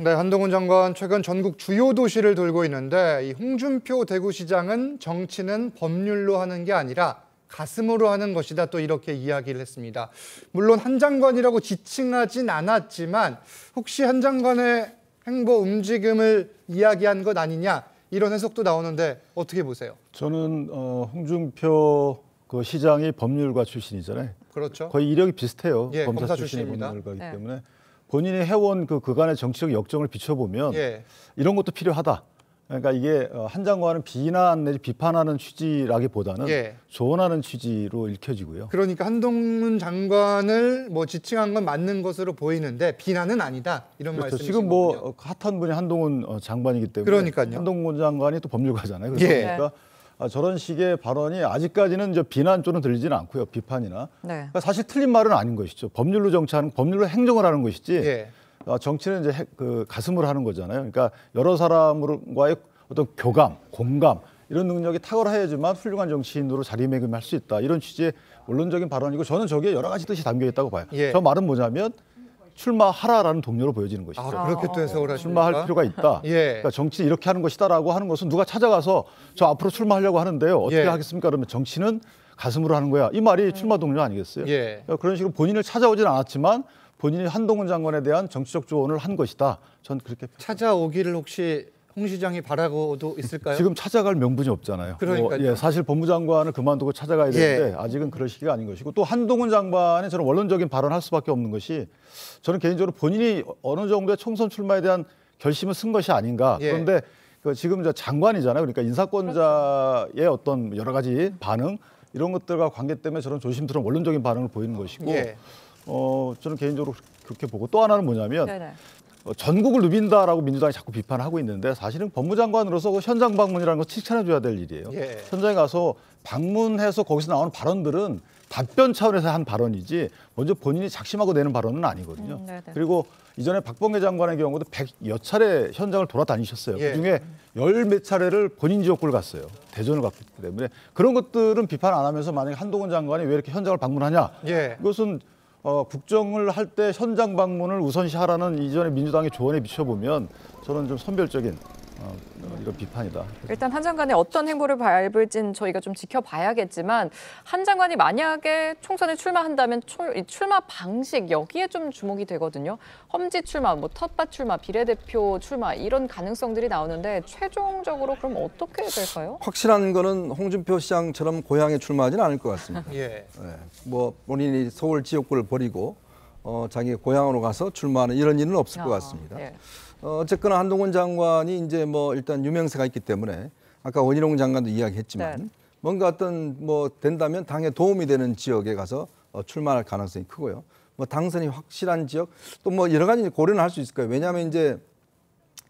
네, 한동훈 장관 최근 전국 주요 도시를 돌고 있는데 이 홍준표 대구시장은 정치는 법률로 하는 게 아니라 가슴으로 하는 것이다 또 이렇게 이야기를 했습니다. 물론 한 장관이라고 지칭하진 않았지만 혹시 한 장관의 행보 움직임을 이야기한 것 아니냐 이런 해석도 나오는데 어떻게 보세요? 저는 어, 홍준표 그 시장이 법률가 출신이잖아요. 그렇죠. 거의 이력이 비슷해요. 예, 검사, 검사 출신이 법률가이기 네. 때문에 본인이 해온 그 그간의 정치적 역정을 비춰보면 예. 이런 것도 필요하다. 그러니까 이게 어, 한 장관은 비난 내지 비판하는 취지라기보다는 예. 조언하는 취지로 읽혀지고요. 그러니까 한동훈 장관을 뭐 지칭한 건 맞는 것으로 보이는데 비난은 아니다 이런 그렇죠. 말씀이신 지금 뭐거군 핫한 분이 한동훈 어, 장관이기 때문에 그러니까요. 한동훈 장관이 또 법률가잖아요. 그러니까 예. 아, 저런 식의 발언이 아직까지는 저 비난 쪽으로 들리지는 않고요. 비판이나. 네. 그러니까 사실 틀린 말은 아닌 것이죠. 법률로 정치하는 법률로 행정을 하는 것이지. 예. 아, 정치는 이제 그 가슴으로 하는 거잖아요. 그러니까 여러 사람과의 어떤 교감, 공감 이런 능력이 탁월해야지만 훌륭한 정치인으로 자리매김할 수 있다. 이런 취지의 원론적인 발언이고 저는 저기에 여러 가지 뜻이 담겨 있다고 봐요. 예. 저 말은 뭐냐면 출마하라라는 동료로 보여지는 것이죠. 아, 그렇게 또 해석을 네. 하십 출마할 필요가 있다. 예. 그러니까 정치 이렇게 하는 것이다라고 하는 것은 누가 찾아가서 저 앞으로 출마하려고 하는데요. 어떻게 예. 하겠습니까? 그러면 정치는 가슴으로 하는 거야. 이 말이 출마 동료 아니겠어요? 예. 그러니까 그런 식으로 본인을 찾아오지는 않았지만 본인이 한동훈 장관에 대한 정치적 조언을 한 것이다. 전 그렇게 찾아오기를 혹시 홍 시장이 바라고도 있을까요? 지금 찾아갈 명분이 없잖아요. 그러니까 뭐, 예, 사실 법무장관을 그만두고 찾아가야 예. 되는데 예. 아직은 그럴 시기가 아닌 것이고 또 한동훈 장관의 저는 원론적인 발언할 수밖에 없는 것이 저는 개인적으로 본인이 어느 정도의 총선 출마에 대한 결심을 쓴 것이 아닌가. 예. 그런데 그 지금 저 장관이잖아요. 그러니까 인사권자의 그렇죠. 어떤 여러 가지 반응 이런 것들과 관계 때문에 저런 조심스러운 원론적인 반응을 보이는 것이고 예. 어, 저는 개인적으로 그렇게 보고 또 하나는 뭐냐면. 네네. 어, 전국을 누빈다라고 민주당이 자꾸 비판하고 있는데 사실은 법무장관으로서 그 현장 방문이라는 걸 칭찬해줘야 될 일이에요. 예. 현장에 가서 방문해서 거기서 나오는 발언들은 답변 차원에서 한 발언이지 먼저 본인이 작심하고 내는 발언은 아니거든요. 음, 그리고 이전에 박범계 장관의 경우도 백여 차례 현장을 돌아다니셨어요. 예. 그중에 열 몇 차례를 본인 지역구를 갔어요. 대전을 갔기 때문에 그런 것들은 비판 안 하면서 만약에 한동훈 장관이 왜 이렇게 현장을 방문하냐. 예. 그것은 어, 국정을 할 때 현장 방문을 우선시하라는 이전에 민주당의 조언에 비춰보면 저는 좀 선별적인 어, 이런 비판이다. 일단 한 장관이 어떤 행보를 밟을진 저희가 좀 지켜봐야겠지만 한 장관이 만약에 총선에 출마한다면 출, 출마 방식 여기에 좀 주목이 되거든요. 험지 출마, 뭐 텃밭 출마, 비례대표 출마 이런 가능성들이 나오는데 최종적으로 그럼 어떻게 될까요? 확실한 거는 홍준표 시장처럼 고향에 출마하지는 않을 것 같습니다. 예. 네. 뭐 본인이 서울 지역구를 버리고 어, 자기 고향으로 가서 출마하는 이런 일은 없을 아, 것 같습니다. 예. 어, 어쨌거나 한동훈 장관이 이제 뭐 일단 유명세가 있기 때문에 아까 원희룡 장관도 이야기했지만 네. 뭔가 어떤 뭐 된다면 당에 도움이 되는 지역에 가서 어, 출마할 가능성이 크고요. 뭐 당선이 확실한 지역 또 뭐 여러 가지 고려는 할 수 있을 거예요. 왜냐하면 이제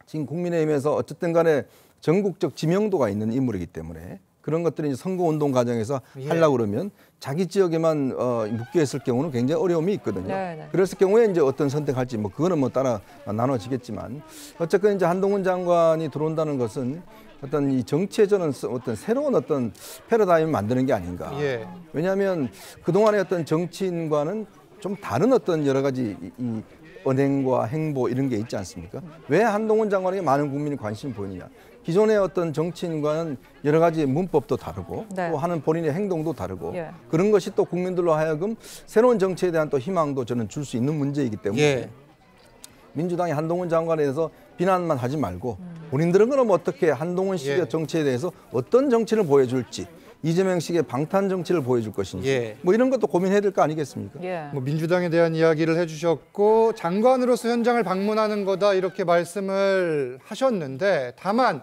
지금 국민의힘에서 어쨌든 간에 전국적 지명도가 있는 인물이기 때문에 그런 것들이 선거 운동 과정에서 예. 하려고 그러면 자기 지역에만 어, 묶여 있을 경우는 굉장히 어려움이 있거든요. 네네. 네. 그랬을 경우에 이제 어떤 선택할지 뭐 그거는 뭐 따라 나눠지겠지만 어쨌든 이제 한동훈 장관이 들어온다는 것은 어떤 이 정치에 서는 어떤 새로운 어떤 패러다임을 만드는 게 아닌가. 예. 왜냐하면 그동안의 어떤 정치인과는 좀 다른 어떤 여러 가지 이, 이 언행과 행보 이런 게 있지 않습니까? 왜 한동훈 장관에게 많은 국민이 관심 을 보이느냐. 기존의 어떤 정치인과는 여러 가지 문법도 다르고 네. 또 하는 본인의 행동도 다르고 예. 그런 것이 또 국민들로 하여금 새로운 정치에 대한 또 희망도 저는 줄 수 있는 문제이기 때문에 예. 민주당의 한동훈 장관에 대해서 비난만 하지 말고 음. 본인들은 그럼 어떻게 한동훈 씨의 예. 정치에 대해서 어떤 정치를 보여줄지 이재명식의 방탄 정치를 보여줄 것인지 예. 뭐 이런 것도 고민해야 될 거 아니겠습니까? 예. 뭐 민주당에 대한 이야기를 해주셨고 장관으로서 현장을 방문하는 거다 이렇게 말씀을 하셨는데 다만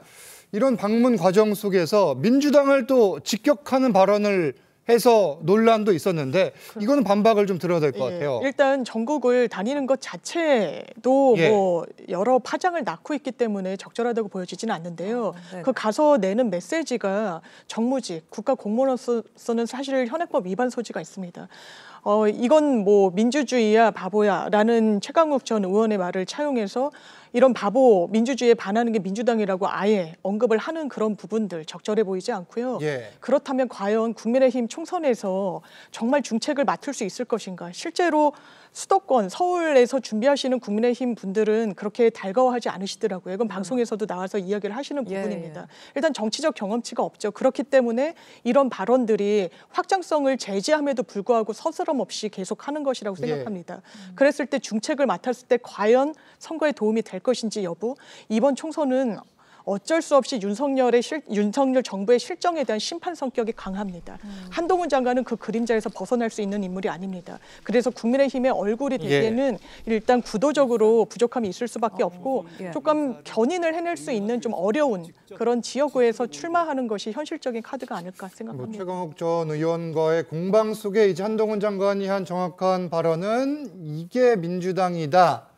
이런 방문 과정 속에서 민주당을 또 직격하는 발언을 해서 논란도 있었는데 그럼... 이거는 반박을 좀 들어야 될것 예, 같아요. 일단 전국을 다니는 것 자체도 예. 뭐 여러 파장을 낳고 있기 때문에 적절하다고 보여지지는 않는데요. 아, 네. 그 가서 내는 메시지가 정무직, 국가 공무원으로서는 사실 현행법 위반 소지가 있습니다. 어, 이건 뭐 민주주의야 바보야라는 최강욱 전 의원의 말을 차용해서 이런 바보 민주주의에 반하는 게 민주당이라고 아예 언급을 하는 그런 부분들 적절해 보이지 않고요. 예. 그렇다면 과연 국민의힘 총선에서 정말 중책을 맡을 수 있을 것인가? 실제로 수도권 서울에서 준비하시는 국민의힘 분들은 그렇게 달가워하지 않으시더라고요. 이건 음. 방송에서도 나와서 이야기를 하시는 예, 부분입니다. 예, 예. 일단 정치적 경험치가 없죠. 그렇기 때문에 이런 발언들이 확장성을 제지함에도 불구하고 서스럼 없이 계속하는 것이라고 예. 생각합니다. 예. 그랬을 때 중책을 맡았을 때 과연 선거에 도움이 될 것인지 여부 이번 총선은 어쩔 수 없이 윤석열의 실, 윤석열 정부의 실정에 대한 심판 성격이 강합니다. 음. 한동훈 장관은 그 그림자에서 벗어날 수 있는 인물이 아닙니다. 그래서 국민의힘의 얼굴이 예. 되기에는 예. 일단 구도적으로 부족함이 있을 수밖에 어, 없고 예. 예. 조금 견인을 해낼 수 있는 좀 어려운 그런 지역구에서 출마하는 것이 현실적인 카드가 아닐까 생각합니다. 뭐 최강욱 전 의원과의 공방 속에 이제 한동훈 장관이 한 정확한 발언은 이게 민주당이다.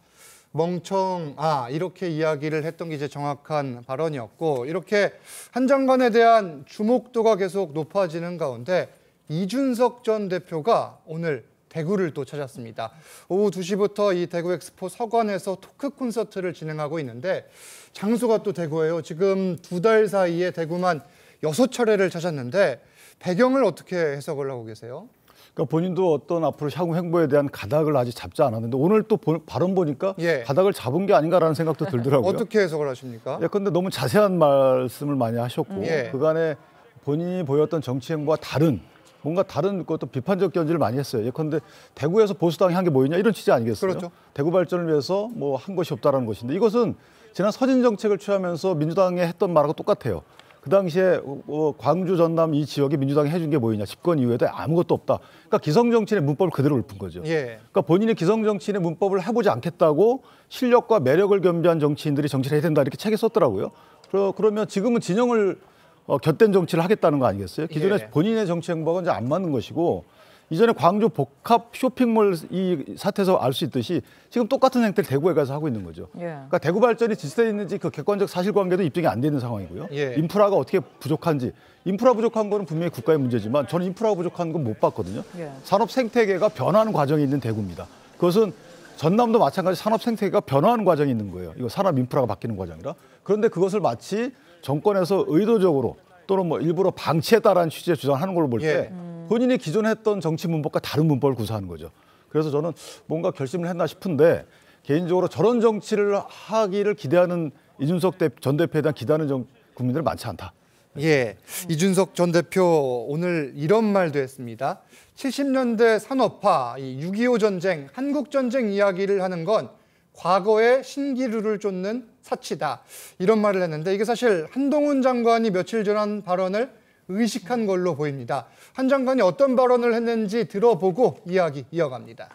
멍청아 이렇게 이야기를 했던 게 이제 정확한 발언이었고 이렇게 한 장관에 대한 주목도가 계속 높아지는 가운데 이준석 전 대표가 오늘 대구를 또 찾았습니다. 오후 2시부터 이 대구 엑스포 서관에서 토크 콘서트를 진행하고 있는데 장소가 또 대구예요. 지금 두 달 사이에 대구만 여섯 차례를 찾았는데 배경을 어떻게 해석을 하고 계세요? 그러니까 본인도 어떤 앞으로 향후 행보에 대한 가닥을 아직 잡지 않았는데 오늘 또 보, 발언 보니까 예. 가닥을 잡은 게 아닌가라는 생각도 들더라고요. 어떻게 해석을 하십니까? 예, 근데 너무 자세한 말씀을 많이 하셨고 예. 그간에 본인이 보였던 정치 행보와 다른 뭔가 다른 것도 비판적 견지를 많이 했어요. 예컨대 대구에서 보수당이 한 게 뭐였냐 이런 취지 아니겠어요? 그렇죠. 대구 발전을 위해서 뭐 한 것이 없다라는 것인데 이것은 지난 서진 정책을 취하면서 민주당이 했던 말하고 똑같아요. 그 당시에 어, 어, 광주 전남 이 지역에 민주당이 해준 게 뭐냐 였 집권 이후에도 아무것도 없다. 그러니까 기성 정치인의 문법을 그대로 읊은 거죠. 예. 그러니까 본인이 기성 정치인의 문법을 해보지 않겠다고 실력과 매력을 겸비한 정치인들이 정치를 해야 된다 이렇게 책에 썼더라고요. 그러, 그러면 지금은 진영을 어, 곁된 정치를 하겠다는 거 아니겠어요? 기존에 예. 본인의 정치 행보가 이제 안 맞는 것이고 이전에 광주 복합 쇼핑몰 이 사태에서 알 수 있듯이 지금 똑같은 행태를 대구에 가서 하고 있는 거죠. 예. 그러니까 대구 발전이 지체되 어 있는지 그 객관적 사실관계도 입증이 안 되는 상황이고요. 예. 인프라가 어떻게 부족한지 인프라 부족한 거는 분명히 국가의 문제지만 저는 인프라 부족한 건 못 봤거든요. 예. 산업 생태계가 변화하는 과정이 있는 대구입니다. 그것은 전남도 마찬가지 산업 생태계가 변화하는 과정이 있는 거예요. 이거 산업 인프라가 바뀌는 과정이라. 그런데 그것을 마치 정권에서 의도적으로 또는 뭐 일부러 방치했다라는 취지의 주장하는 걸 볼때 예. 음. 본인이 기존 에 했던 정치 문법과 다른 문법을 구사하는 거죠. 그래서 저는 뭔가 결심을 했나 싶은데 개인적으로 저런 정치를 하기를 기대하는 이준석 대, 전 대표에 대한 기대하는 정, 국민들 많지 않다. 예, 이준석 전 대표 오늘 이런 말도 했습니다. 70년대 산업화, 6.25 전쟁, 한국 전쟁 이야기를 하는 건 과거의 신기루를 쫓는 사치다. 이런 말을 했는데 이게 사실 한동훈 장관이 며칠 전한 발언을 의식한 걸로 보입니다. 한 장관이 어떤 발언을 했는지 들어보고 이야기 이어갑니다.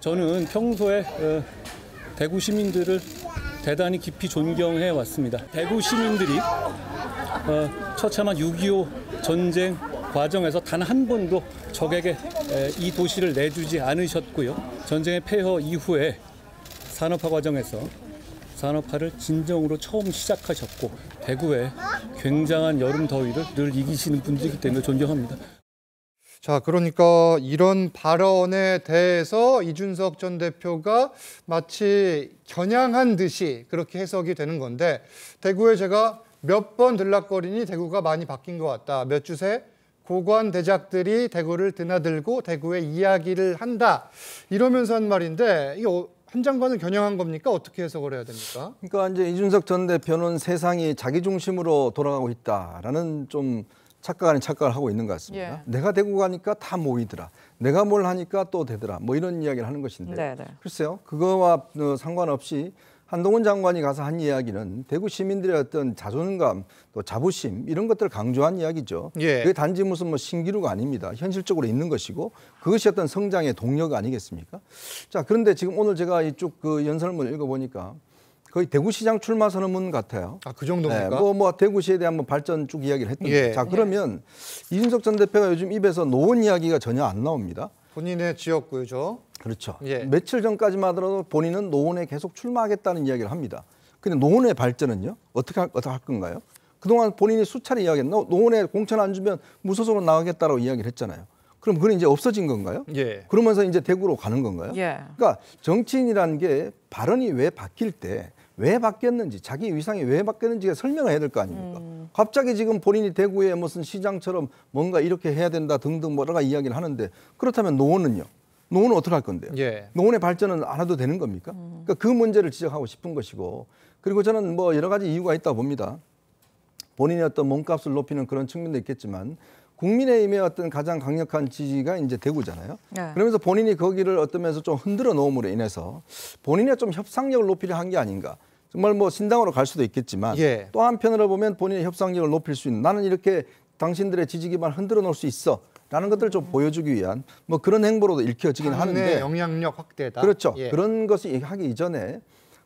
저는 평소에 어, 대구 시민들을 대단히 깊이 존경해 왔습니다. 대구 시민들이 어, 처참한 6.25 전쟁 과정에서 단 한 번도 적에게 이 도시를 내주지 않으셨고요. 전쟁의 폐허 이후에 산업화 과정에서 산업화를 진정으로 처음 시작하셨고 대구의 굉장한 여름 더위를 늘 이기시는 분들이기 때문에 존경합니다. 자, 그러니까 이런 발언에 대해서 이준석 전 대표가 마치 겨냥한 듯이 그렇게 해석이 되는 건데 대구에 제가 몇 번 들락거리니 대구가 많이 바뀐 것 같다. 몇 주 새 고관 대작들이 대구를 드나들고 대구의 이야기를 한다. 이러면서 한 말인데 이게 어- 한 장관을 겨냥한 겁니까? 어떻게 해석을 해야 됩니까? 그러니까 이제 이준석 전 대표는 세상이 자기 중심으로 돌아가고 있다라는 좀 착각 아닌 착각을 하고 있는 것 같습니다. 예. 내가 대고 가니까 다 모이더라. 내가 뭘 하니까 또 되더라. 뭐 이런 이야기를 하는 것인데. 네네. 네. 글쎄요. 그거와 어, 상관없이 한동훈 장관이 가서 한 이야기는 대구 시민들의 어떤 자존감 또 자부심 이런 것들을 강조한 이야기죠. 예. 그게 단지 무슨 뭐 신기루가 아닙니다. 현실적으로 있는 것이고 그것이 어떤 성장의 동력 아니겠습니까? 자 그런데 지금 오늘 제가 이쪽 그 연설문을 읽어보니까 거의 대구시장 출마 선언문 같아요. 아그 정도입니까? 네, 뭐, 뭐 대구시에 대한 뭐 발전 쭉 이야기를 했던. 예. 자 그러면 예. 이준석 전 대표가 요즘 입에서 노원 이야기가 전혀 안 나옵니다. 본인의 지역구죠. 그렇죠. 예. 며칠 전까지만 하더라도 본인은 노원에 계속 출마하겠다는 이야기를 합니다. 근데 노원의 발전은요? 어떻게 할, 어떻게 할 건가요? 그동안 본인이 수차례 이야기했나? 노원에 공천 안 주면 무소속으로 나가겠다라고 이야기를 했잖아요. 그럼 그건 이제 없어진 건가요? 예. 그러면서 이제 대구로 가는 건가요? 예. 그러니까 정치인이라는 게 발언이 왜 바뀔 때왜 바뀌었는지 자기 위상이 왜 바뀌었는지 설명을 해야 될 거 아닙니까? 음. 갑자기 지금 본인이 대구의 무슨 시장처럼 뭔가 이렇게 해야 된다 등등 뭐라가 이야기를 하는데 그렇다면 노원은요? 노원은 어떻게 할 건데요? 예. 노원의 발전은 안 해도 되는 겁니까? 음. 그러니까 그 문제를 지적하고 싶은 것이고 그리고 저는 뭐 여러 가지 이유가 있다 봅니다. 본인의 어떤 몸값을 높이는 그런 측면도 있겠지만 국민의힘의 어떤 가장 강력한 지지가 이제 대구잖아요. 네. 그러면서 본인이 거기를 어떤 면에서 좀 흔들어 놓음으로 인해서 본인의 좀 협상력을 높이려 한 게 아닌가. 정말 뭐 신당으로 갈 수도 있겠지만 예. 또 한편으로 보면 본인의 협상력을 높일 수 있는 나는 이렇게 당신들의 지지 기반 흔들어 놓을 수 있어. 라는 것들을 좀 보여주기 위한 뭐 그런 행보로도 읽혀지긴 하는데 영향력 확대다. 그렇죠. 예. 그런 것이 하기 이전에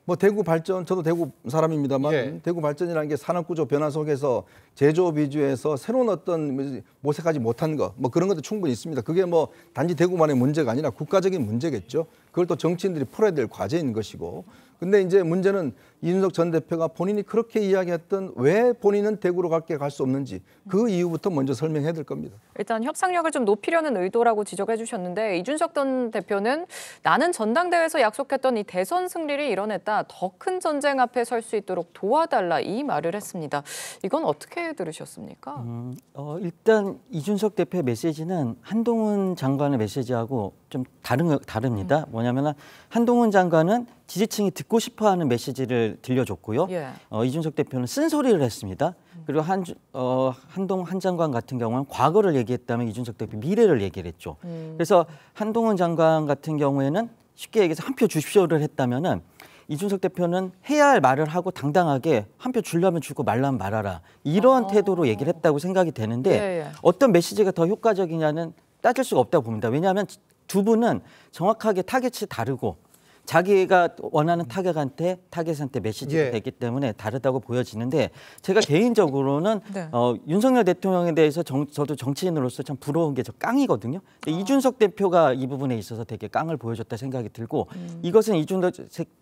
뭐 대구 발전 저도 대구 사람입니다만 예. 대구 발전이라는 게 산업 구조 변화 속에서 제조업 위주에서 새로운 어떤 모색하지 못한 거뭐 그런 것도 충분히 있습니다. 그게 뭐 단지 대구만의 문제가 아니라 국가적인 문제겠죠. 그걸 또 정치인들이 풀어야 될 과제인 것이고 근데 이제 문제는 이준석 전 대표가 본인이 그렇게 이야기했던 왜 본인은 대구로 갈게 갈 수 없는지 그 이유부터 먼저 설명해 드릴 겁니다. 일단 협상력을 좀 높이려는 의도라고 지적해 주셨는데 이준석 전 대표는 나는 전당대회에서 약속했던 이 대선 승리를 이뤄냈다. 더 큰 전쟁 앞에 설 수 있도록 도와달라 이 말을 했습니다. 이건 어떻게 들으셨습니까? 음, 어, 일단 이준석 대표의 메시지는 한동훈 장관의 메시지하고 좀 다른, 다릅니다. 음. 뭐냐면 한동훈 장관은 지지층이 듣고 싶어하는 메시지를 들려줬고요. 예. 어, 이준석 대표는 쓴소리를 했습니다. 그리고 한, 어, 한동 한 장관 같은 경우는 과거를 얘기했다면 이준석 대표 미래를 얘기를 했죠. 음. 그래서 한동훈 장관 같은 경우에는 쉽게 얘기해서 한 표 주십시오를 했다면은 이준석 대표는 해야 할 말을 하고 당당하게 한 표 줄려면 주고 말라면 말아라 이러한 아. 태도로 얘기를 했다고 생각이 되는데 예, 예. 어떤 메시지가 더 효과적이냐는 따질 수가 없다고 봅니다. 왜냐하면 두 분은 정확하게 타겟이 다르고 자기가 원하는 타겟한테 타겟한테 메시지가 예. 되기 때문에 다르다고 보여지는데 제가 개인적으로는 네. 어, 윤석열 대통령에 대해서 정, 저도 정치인으로서 참 부러운 게 저 깡이거든요. 근데 아. 이준석 대표가 이 부분에 있어서 되게 깡을 보여줬다 생각이 들고 음. 이것은 이준석,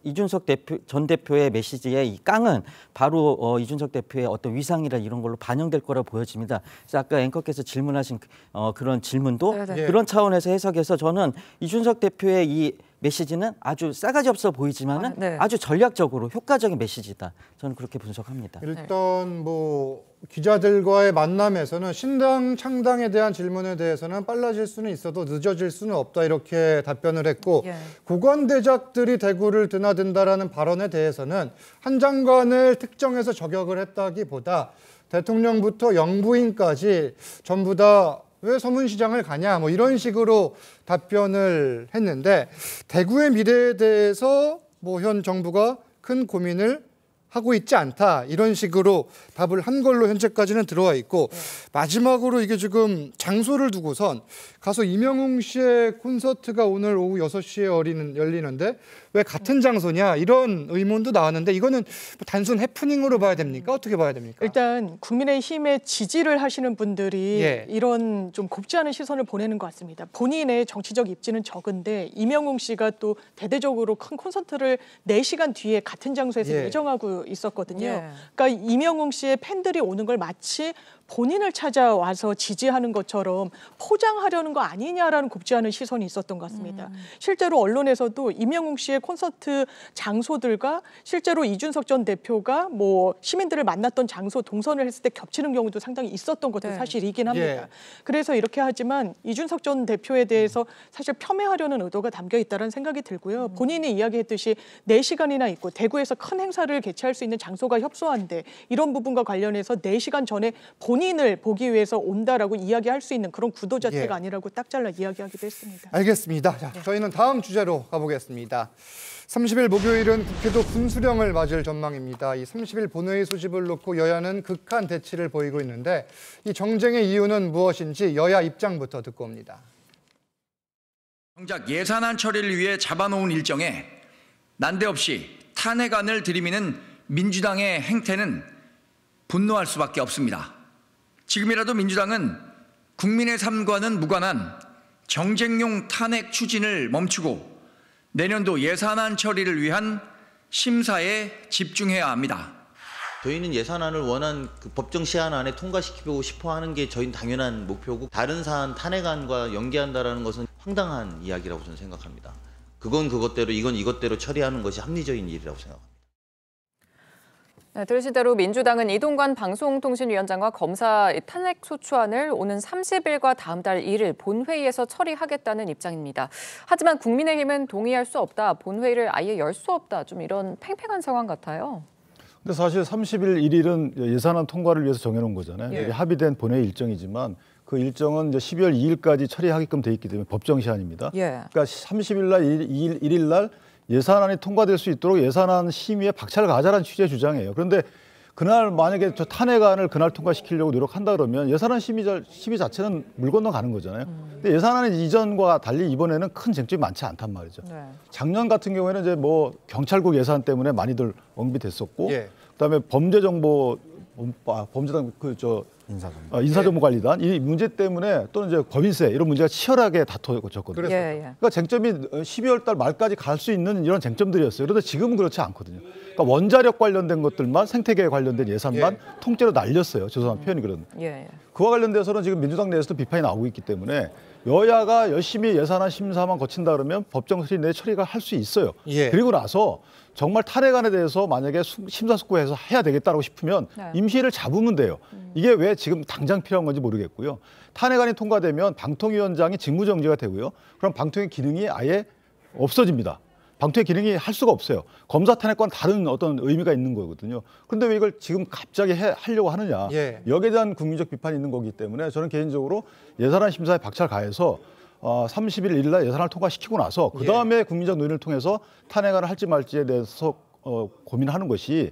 이준석 대표 전 대표의 메시지에 이 깡은 바로 어, 이준석 대표의 어떤 위상이라 이런 걸로 반영될 거라 보여집니다. 그래서 아까 앵커께서 질문하신 그, 어, 그런 질문도 네네. 네. 예. 그런 차원에서 해석해서 저는 이준석 대표의 이 메시지는 아주 싸가지 없어 보이지만은 아, 네. 주 전략적으로 효과적인 메시지다. 저는 그렇게 분석합니다. 일단 뭐 기자들과의 만남에서는 신당 창당에 대한 질문에 대해서는 빨라질 수는 있어도 늦어질 수는 없다 이렇게 답변을 했고 예. 고관 대작들이 대구를 드나든다라는 발언에 대해서는 한 장관을 특정해서 저격을 했다기보다 대통령부터 영부인까지 전부 다왜 서문시장을 가냐 뭐 이런 식으로 답변을 했는데 대구의 미래에 대해서 뭐 현 정부가 큰 고민을 하고 있지 않다 이런 식으로 답을 한 걸로 현재까지는 들어와 있고 마지막으로 이게 지금 장소를 두고선 가서 이명웅 씨의 콘서트가 오늘 오후 6시에 열리는데 왜 같은 장소냐 이런 의문도 나왔는데 이거는 뭐 단순 해프닝으로 봐야 됩니까? 어떻게 봐야 됩니까? 일단 국민의힘에 지지를 하시는 분들이 예. 이런 좀 곱지 않은 시선을 보내는 것 같습니다. 본인의 정치적 입지는 적은데 이명웅 씨가 또 대대적으로 큰 콘서트를 4시간 뒤에 같은 장소에서 예. 예정하고 있었거든요. 예. 그러니까 이명웅 씨의 팬들이 오는 걸 마치 본인을 찾아와서 지지하는 것처럼 포장하려는 거 아니냐라는 곱지 않은 시선이 있었던 것 같습니다. 음. 실제로 언론에서도 임영웅 씨의 콘서트 장소들과 실제로 이준석 전 대표가 뭐 시민들을 만났던 장소 동선을 했을 때 겹치는 경우도 상당히 있었던 것도 네. 사실이긴 예. 합니다. 예. 그래서 이렇게 하지만 이준석 전 대표에 대해서 사실 폄훼하려는 의도가 담겨 있다는 생각이 들고요. 음. 본인이 이야기했듯이 4시간이나 있고 대구에서 큰 행사를 개최할 수 있는 장소가 협소한데 이런 부분과 관련해서 4시간 전에 본 본인을 보기 위해서 온다라고 이야기할 수 있는 그런 구도 자체가 예. 아니라고 딱 잘라 이야기하기도 했습니다. 알겠습니다. 자, 네. 저희는 다음 주제로 가보겠습니다. 30일 목요일은 국회도 군수령을 맞을 전망입니다. 이 30일 본회의 소집을 놓고 여야는 극한 대치를 보이고 있는데 이 정쟁의 이유는 무엇인지 여야 입장부터 듣고 옵니다. 정작 예산안 처리를 위해 잡아놓은 일정에 난데없이 탄핵안을 들이미는 민주당의 행태는 분노할 수밖에 없습니다. 지금이라도 민주당은 국민의 삶과는 무관한 정쟁용 탄핵 추진을 멈추고 내년도 예산안 처리를 위한 심사에 집중해야 합니다. 저희는 예산안을 원한 그 법정 시한안에 통과시키고 싶어 하는 게 저희는 당연한 목표고 다른 사안 탄핵안과 연계한다는 것은 황당한 이야기라고 저는 생각합니다. 그건 그것대로 이건 이것대로 처리하는 것이 합리적인 일이라고 생각합니다. 네, 들으신 대로 민주당은 이동관 방송통신위원장과 검사 탄핵 소추안을 오는 30일과 다음 달 1일 본회의에서 처리하겠다는 입장입니다. 하지만 국민의힘은 동의할 수 없다, 본회의를 아예 열 수 없다, 좀 이런 팽팽한 상황 같아요. 근데 사실 30일 1일은 예산안 통과를 위해서 정해놓은 거잖아요. 예. 합의된 본회의 일정이지만 그 일정은 이제 12월 2일까지 처리하게끔 돼 있기 때문에 법정 시한입니다. 예. 그러니까 30일 날 1일 날 예산안이 통과될 수 있도록 예산안 심의에 박차를 가자라는 취지의 주장이에요. 그런데 그날 만약에 저 탄핵안을 그날 통과시키려고 노력한다 그러면 예산안 심의, 자, 심의 자체는 물 건너가는 거잖아요. 음. 근데 예산안이 이전과 달리 이번에는 큰 쟁점이 많지 않단 말이죠. 네. 작년 같은 경우에는 이제 뭐 경찰국 예산 때문에 많이들 언급이됐었고 예. 그다음에 범죄정보 아, 범죄단 그저 인사정보. 어, 아, 인사정보관리단 네. 이 문제 때문에 또는 이제 법인세 이런 문제가 치열하게 다퉈어졌거든요 예, 예. 그러니까 쟁점이 12월 어, 달 말까지 갈 수 있는 이런 쟁점들이었어요. 그런데 지금은 그렇지 않거든요. 그러니까 원자력 관련된 것들만 생태계에 관련된 예산만 예. 통째로 날렸어요. 죄송한 표현이 그런. 예, 예, 그와 관련돼서는 지금 민주당 내에서도 비판이 나오고 있기 때문에 여야가 열심히 예산안 심사만 거친다 그러면 법정 수리 내 처리가 할 수 있어요. 예. 그리고 나서 정말 탄핵안에 대해서 만약에 심사숙고해서 해야 되겠다라고 싶으면 네. 임시를 회 잡으면 돼요. 음. 이게 왜 지금 당장 필요한 건지 모르겠고요. 탄핵안이 통과되면 방통위원장이 직무정지가 되고요. 그럼 방통의 기능이 아예 없어집니다. 방통의 기능이 할 수가 없어요. 검사 탄핵과는 다른 어떤 의미가 있는 거거든요. 근데 왜 이걸 지금 갑자기 해, 하려고 하느냐. 예. 여기에 대한 국민적 비판이 있는 거기 때문에 저는 개인적으로 예산안 심사에 박차를 가해서 어, 30일 일날 예산을 통과시키고 나서 그 다음에 예. 국민적 논의를 통해서 탄핵안을 할지 말지에 대해서 어, 고민하는 것이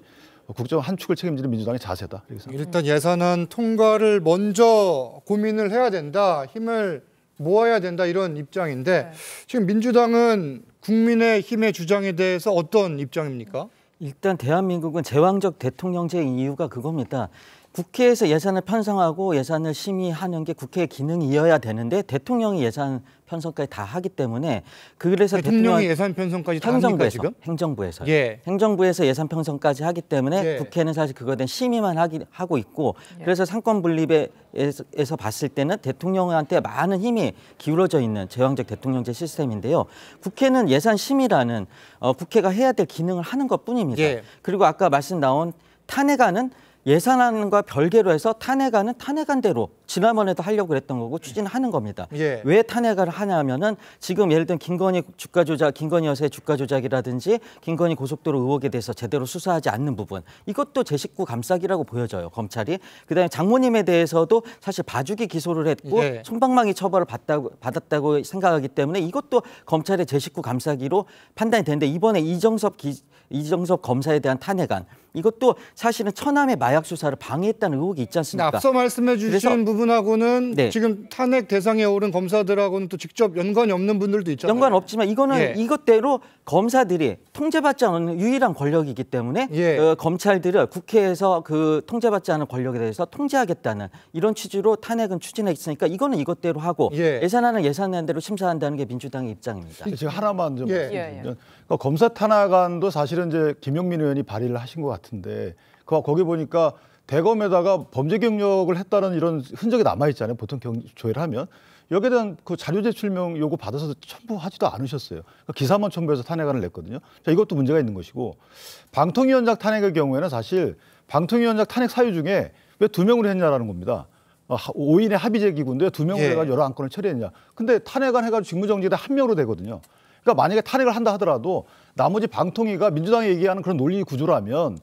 국정 한 축을 책임지는 민주당의 자세다. 일단 예산안 통과를 먼저 고민을 해야 된다. 힘을 모아야 된다 이런 입장인데 네. 지금 민주당은 국민의 힘의 주장에 대해서 어떤 입장입니까? 일단 대한민국은 제왕적 대통령제 이유가 그겁니다. 국회에서 예산을 편성하고 예산을 심의하는 게 국회의 기능이어야 되는데 대통령이 예산 편성까지 다 하기 때문에 그래서 대통령이 예산 편성까지 행정부에서 행정부에서 예. 행정부에서 예산 편성까지 하기 때문에 예. 국회는 사실 그거에 대한 심의만 하기, 하고 있고 예. 그래서 상권 분립에서 봤을 때는 대통령한테 많은 힘이 기울어져 있는 제왕적 대통령제 시스템인데요. 국회는 예산 심의라는 어, 국회가 해야 될 기능을 하는 것뿐입니다. 예. 그리고 아까 말씀 나온 탄핵안은 예산안과 별개로 해서 탄핵안은 탄핵안대로 지난번에도 하려고 그랬던 거고 추진하는 겁니다. 예. 왜 탄핵안을 하냐면은 지금 예를 들면 김건희 주가 조작, 김건희 여사의 주가 조작이라든지 김건희 고속도로 의혹에 대해서 제대로 수사하지 않는 부분 이것도 제 식구 감싸기라고 보여져요 검찰이. 그다음에 장모님에 대해서도 사실 봐주기 기소를 했고 예. 손방망이 처벌을 받다고, 받았다고 생각하기 때문에 이것도 검찰의 제 식구 감싸기로 판단이 되는데 이번에 이정섭 기, 이정섭 검사에 대한 탄핵안 이것도 사실은 처남의 마약 수사를 방해했다는 의혹이 있지 않습니까? 앞서 말씀해 주신 부분하고는 네. 지금 탄핵 대상에 오른 검사들하고는 또 직접 연관이 없는 분들도 있잖아요. 연관 없지만 이거는 예. 이것대로 검사들이 통제받지 않은 유일한 권력이기 때문에 예. 어, 검찰들을 국회에서 그 통제받지 않은 권력에 대해서 통제하겠다는 이런 취지로 탄핵은 추진했으니까 이거는 이것대로 하고 예. 예산안은 예산안대로 심사한다는 게 민주당의 입장입니다. 제가 하나만 좀 예. 말씀드리면 그러니까 검사 탄핵안도 사실은 사실 이제 김용민 의원이 발의를 하신 것 같은데 그 거기 보니까 대검에다가 범죄 경력을 했다는 이런 흔적이 남아 있잖아요. 보통 경, 조회를 하면 여기에 대한 그 자료 제출명 요구 받아서 첨부하지도 않으셨어요. 그러니까 기사만 첨부해서 탄핵안을 냈거든요. 자, 이것도 문제가 있는 것이고 방통위원장 탄핵의 경우에는 사실 방통위원장 탄핵 사유 중에 왜 두 명으로 했냐라는 겁니다. 어, 오인의 합의제 기구인데 두 명으로 예. 해가지고 여러 안건을 처리했냐. 근데 탄핵안 해가지고 직무정지에다 한 명으로 되거든요. 그러니까 만약에 탄핵을 한다 하더라도 나머지 방통위가 민주당이 얘기하는 그런 논리 구조라면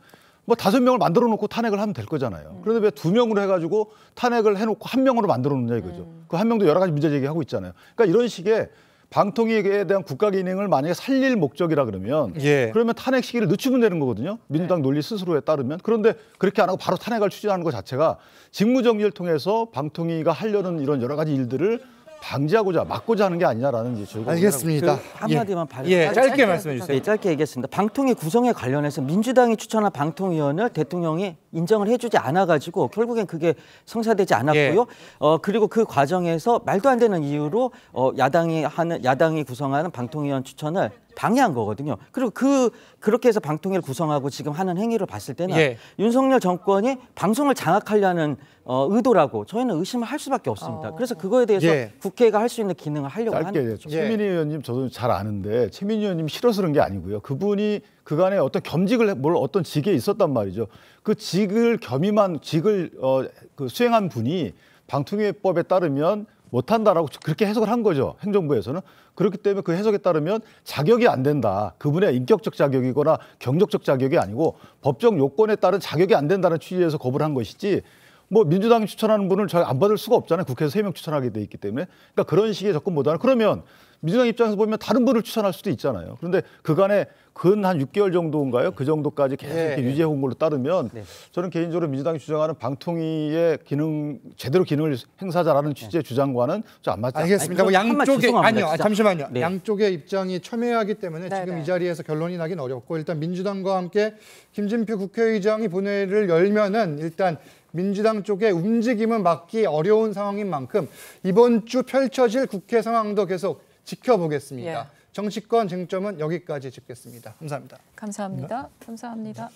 뭐 다섯 명을 만들어 놓고 탄핵을 하면 될 거잖아요. 음. 그런데 왜 두 명으로 해가지고 탄핵을 해놓고 한 명으로 만들어 놓냐 이거죠. 음. 그한 명도 여러 가지 문제 제기하고 있잖아요. 그러니까 이런 식의 방통위에 대한 국가 기능을 만약에 살릴 목적이라 그러면 예. 그러면 탄핵 시기를 늦추면 되는 거거든요. 민주당 네. 논리 스스로에 따르면 그런데 그렇게 안 하고 바로 탄핵을 추진하는 것 자체가 직무정리를 통해서 방통위가 하려는 이런 여러 가지 일들을 방지하고자 막고자 하는 게 아니냐라는 이제 저 알겠습니다. 그 한마디만 예. 발... 예, 짧게, 짧게 말씀해 주세요. 예, 짧게 얘기했습니다. 방통위 구성에 관련해서 민주당이 추천한 방통위원을 대통령이 인정을 해주지 않아가지고 결국엔 그게 성사되지 않았고요. 예. 어 그리고 그 과정에서 말도 안 되는 이유로 어 야당이 하는 야당이 구성하는 방통위원 추천을 방해한 거거든요. 그리고 그 그렇게 해서 방통위를 구성하고 지금 하는 행위를 봤을 때는 예. 윤석열 정권이 방송을 장악하려는 어, 의도라고 저희는 의심을 할 수밖에 없습니다. 아... 그래서 그거에 대해서 예. 국회가 할 수 있는 기능을 하려고 짧게 하는 거죠. 예. 최민희 의원님 저도 잘 아는데 최민희 의원님 싫어서 그런 게 아니고요. 그분이 그간에 어떤 겸직을 뭘 어떤 직에 있었단 말이죠. 그 직을 겸임한 직을 어, 그 수행한 분이 방통위법에 따르면 못한다라고 그렇게 해석을 한 거죠. 행정부에서는. 그렇기 때문에 그 해석에 따르면 자격이 안 된다. 그분의 인격적 자격이거나 경적적 자격이 아니고 법적 요건에 따른 자격이 안 된다는 취지에서 거부를 한 것이지 뭐 민주당이 추천하는 분을 저희 안 받을 수가 없잖아요. 국회에서 세 명 추천하게 돼 있기 때문에. 그러니까 그런 식의 접근보다는 그러면 민주당 입장에서 보면 다른 분을 추천할 수도 있잖아요. 그런데 그간에 근 한 6개월 정도인가요? 그 정도까지 계속 네. 이렇게 네. 유지해온 걸로 따르면 네. 저는 개인적으로 민주당이 주장하는 방통위의 기능 제대로 기능을 행사자라는 네. 취지의 주장과는 좀 안 맞지 않습니다. 알겠습니다. 뭐 아 양쪽의 아니요, 진짜. 잠시만요. 네. 양쪽의 입장이 첨예하기 때문에 네, 지금 이 자리에서 결론이 나긴 어렵고 일단 민주당과 함께 김진표 국회의장이 본회의를 열면은 일단 민주당 쪽의 움직임은 막기 어려운 상황인 만큼 이번 주 펼쳐질 국회 상황도 계속 지켜보겠습니다. 예. 정치권 쟁점은 여기까지 짓겠습니다. 감사합니다. 감사합니다. 네. 감사합니다.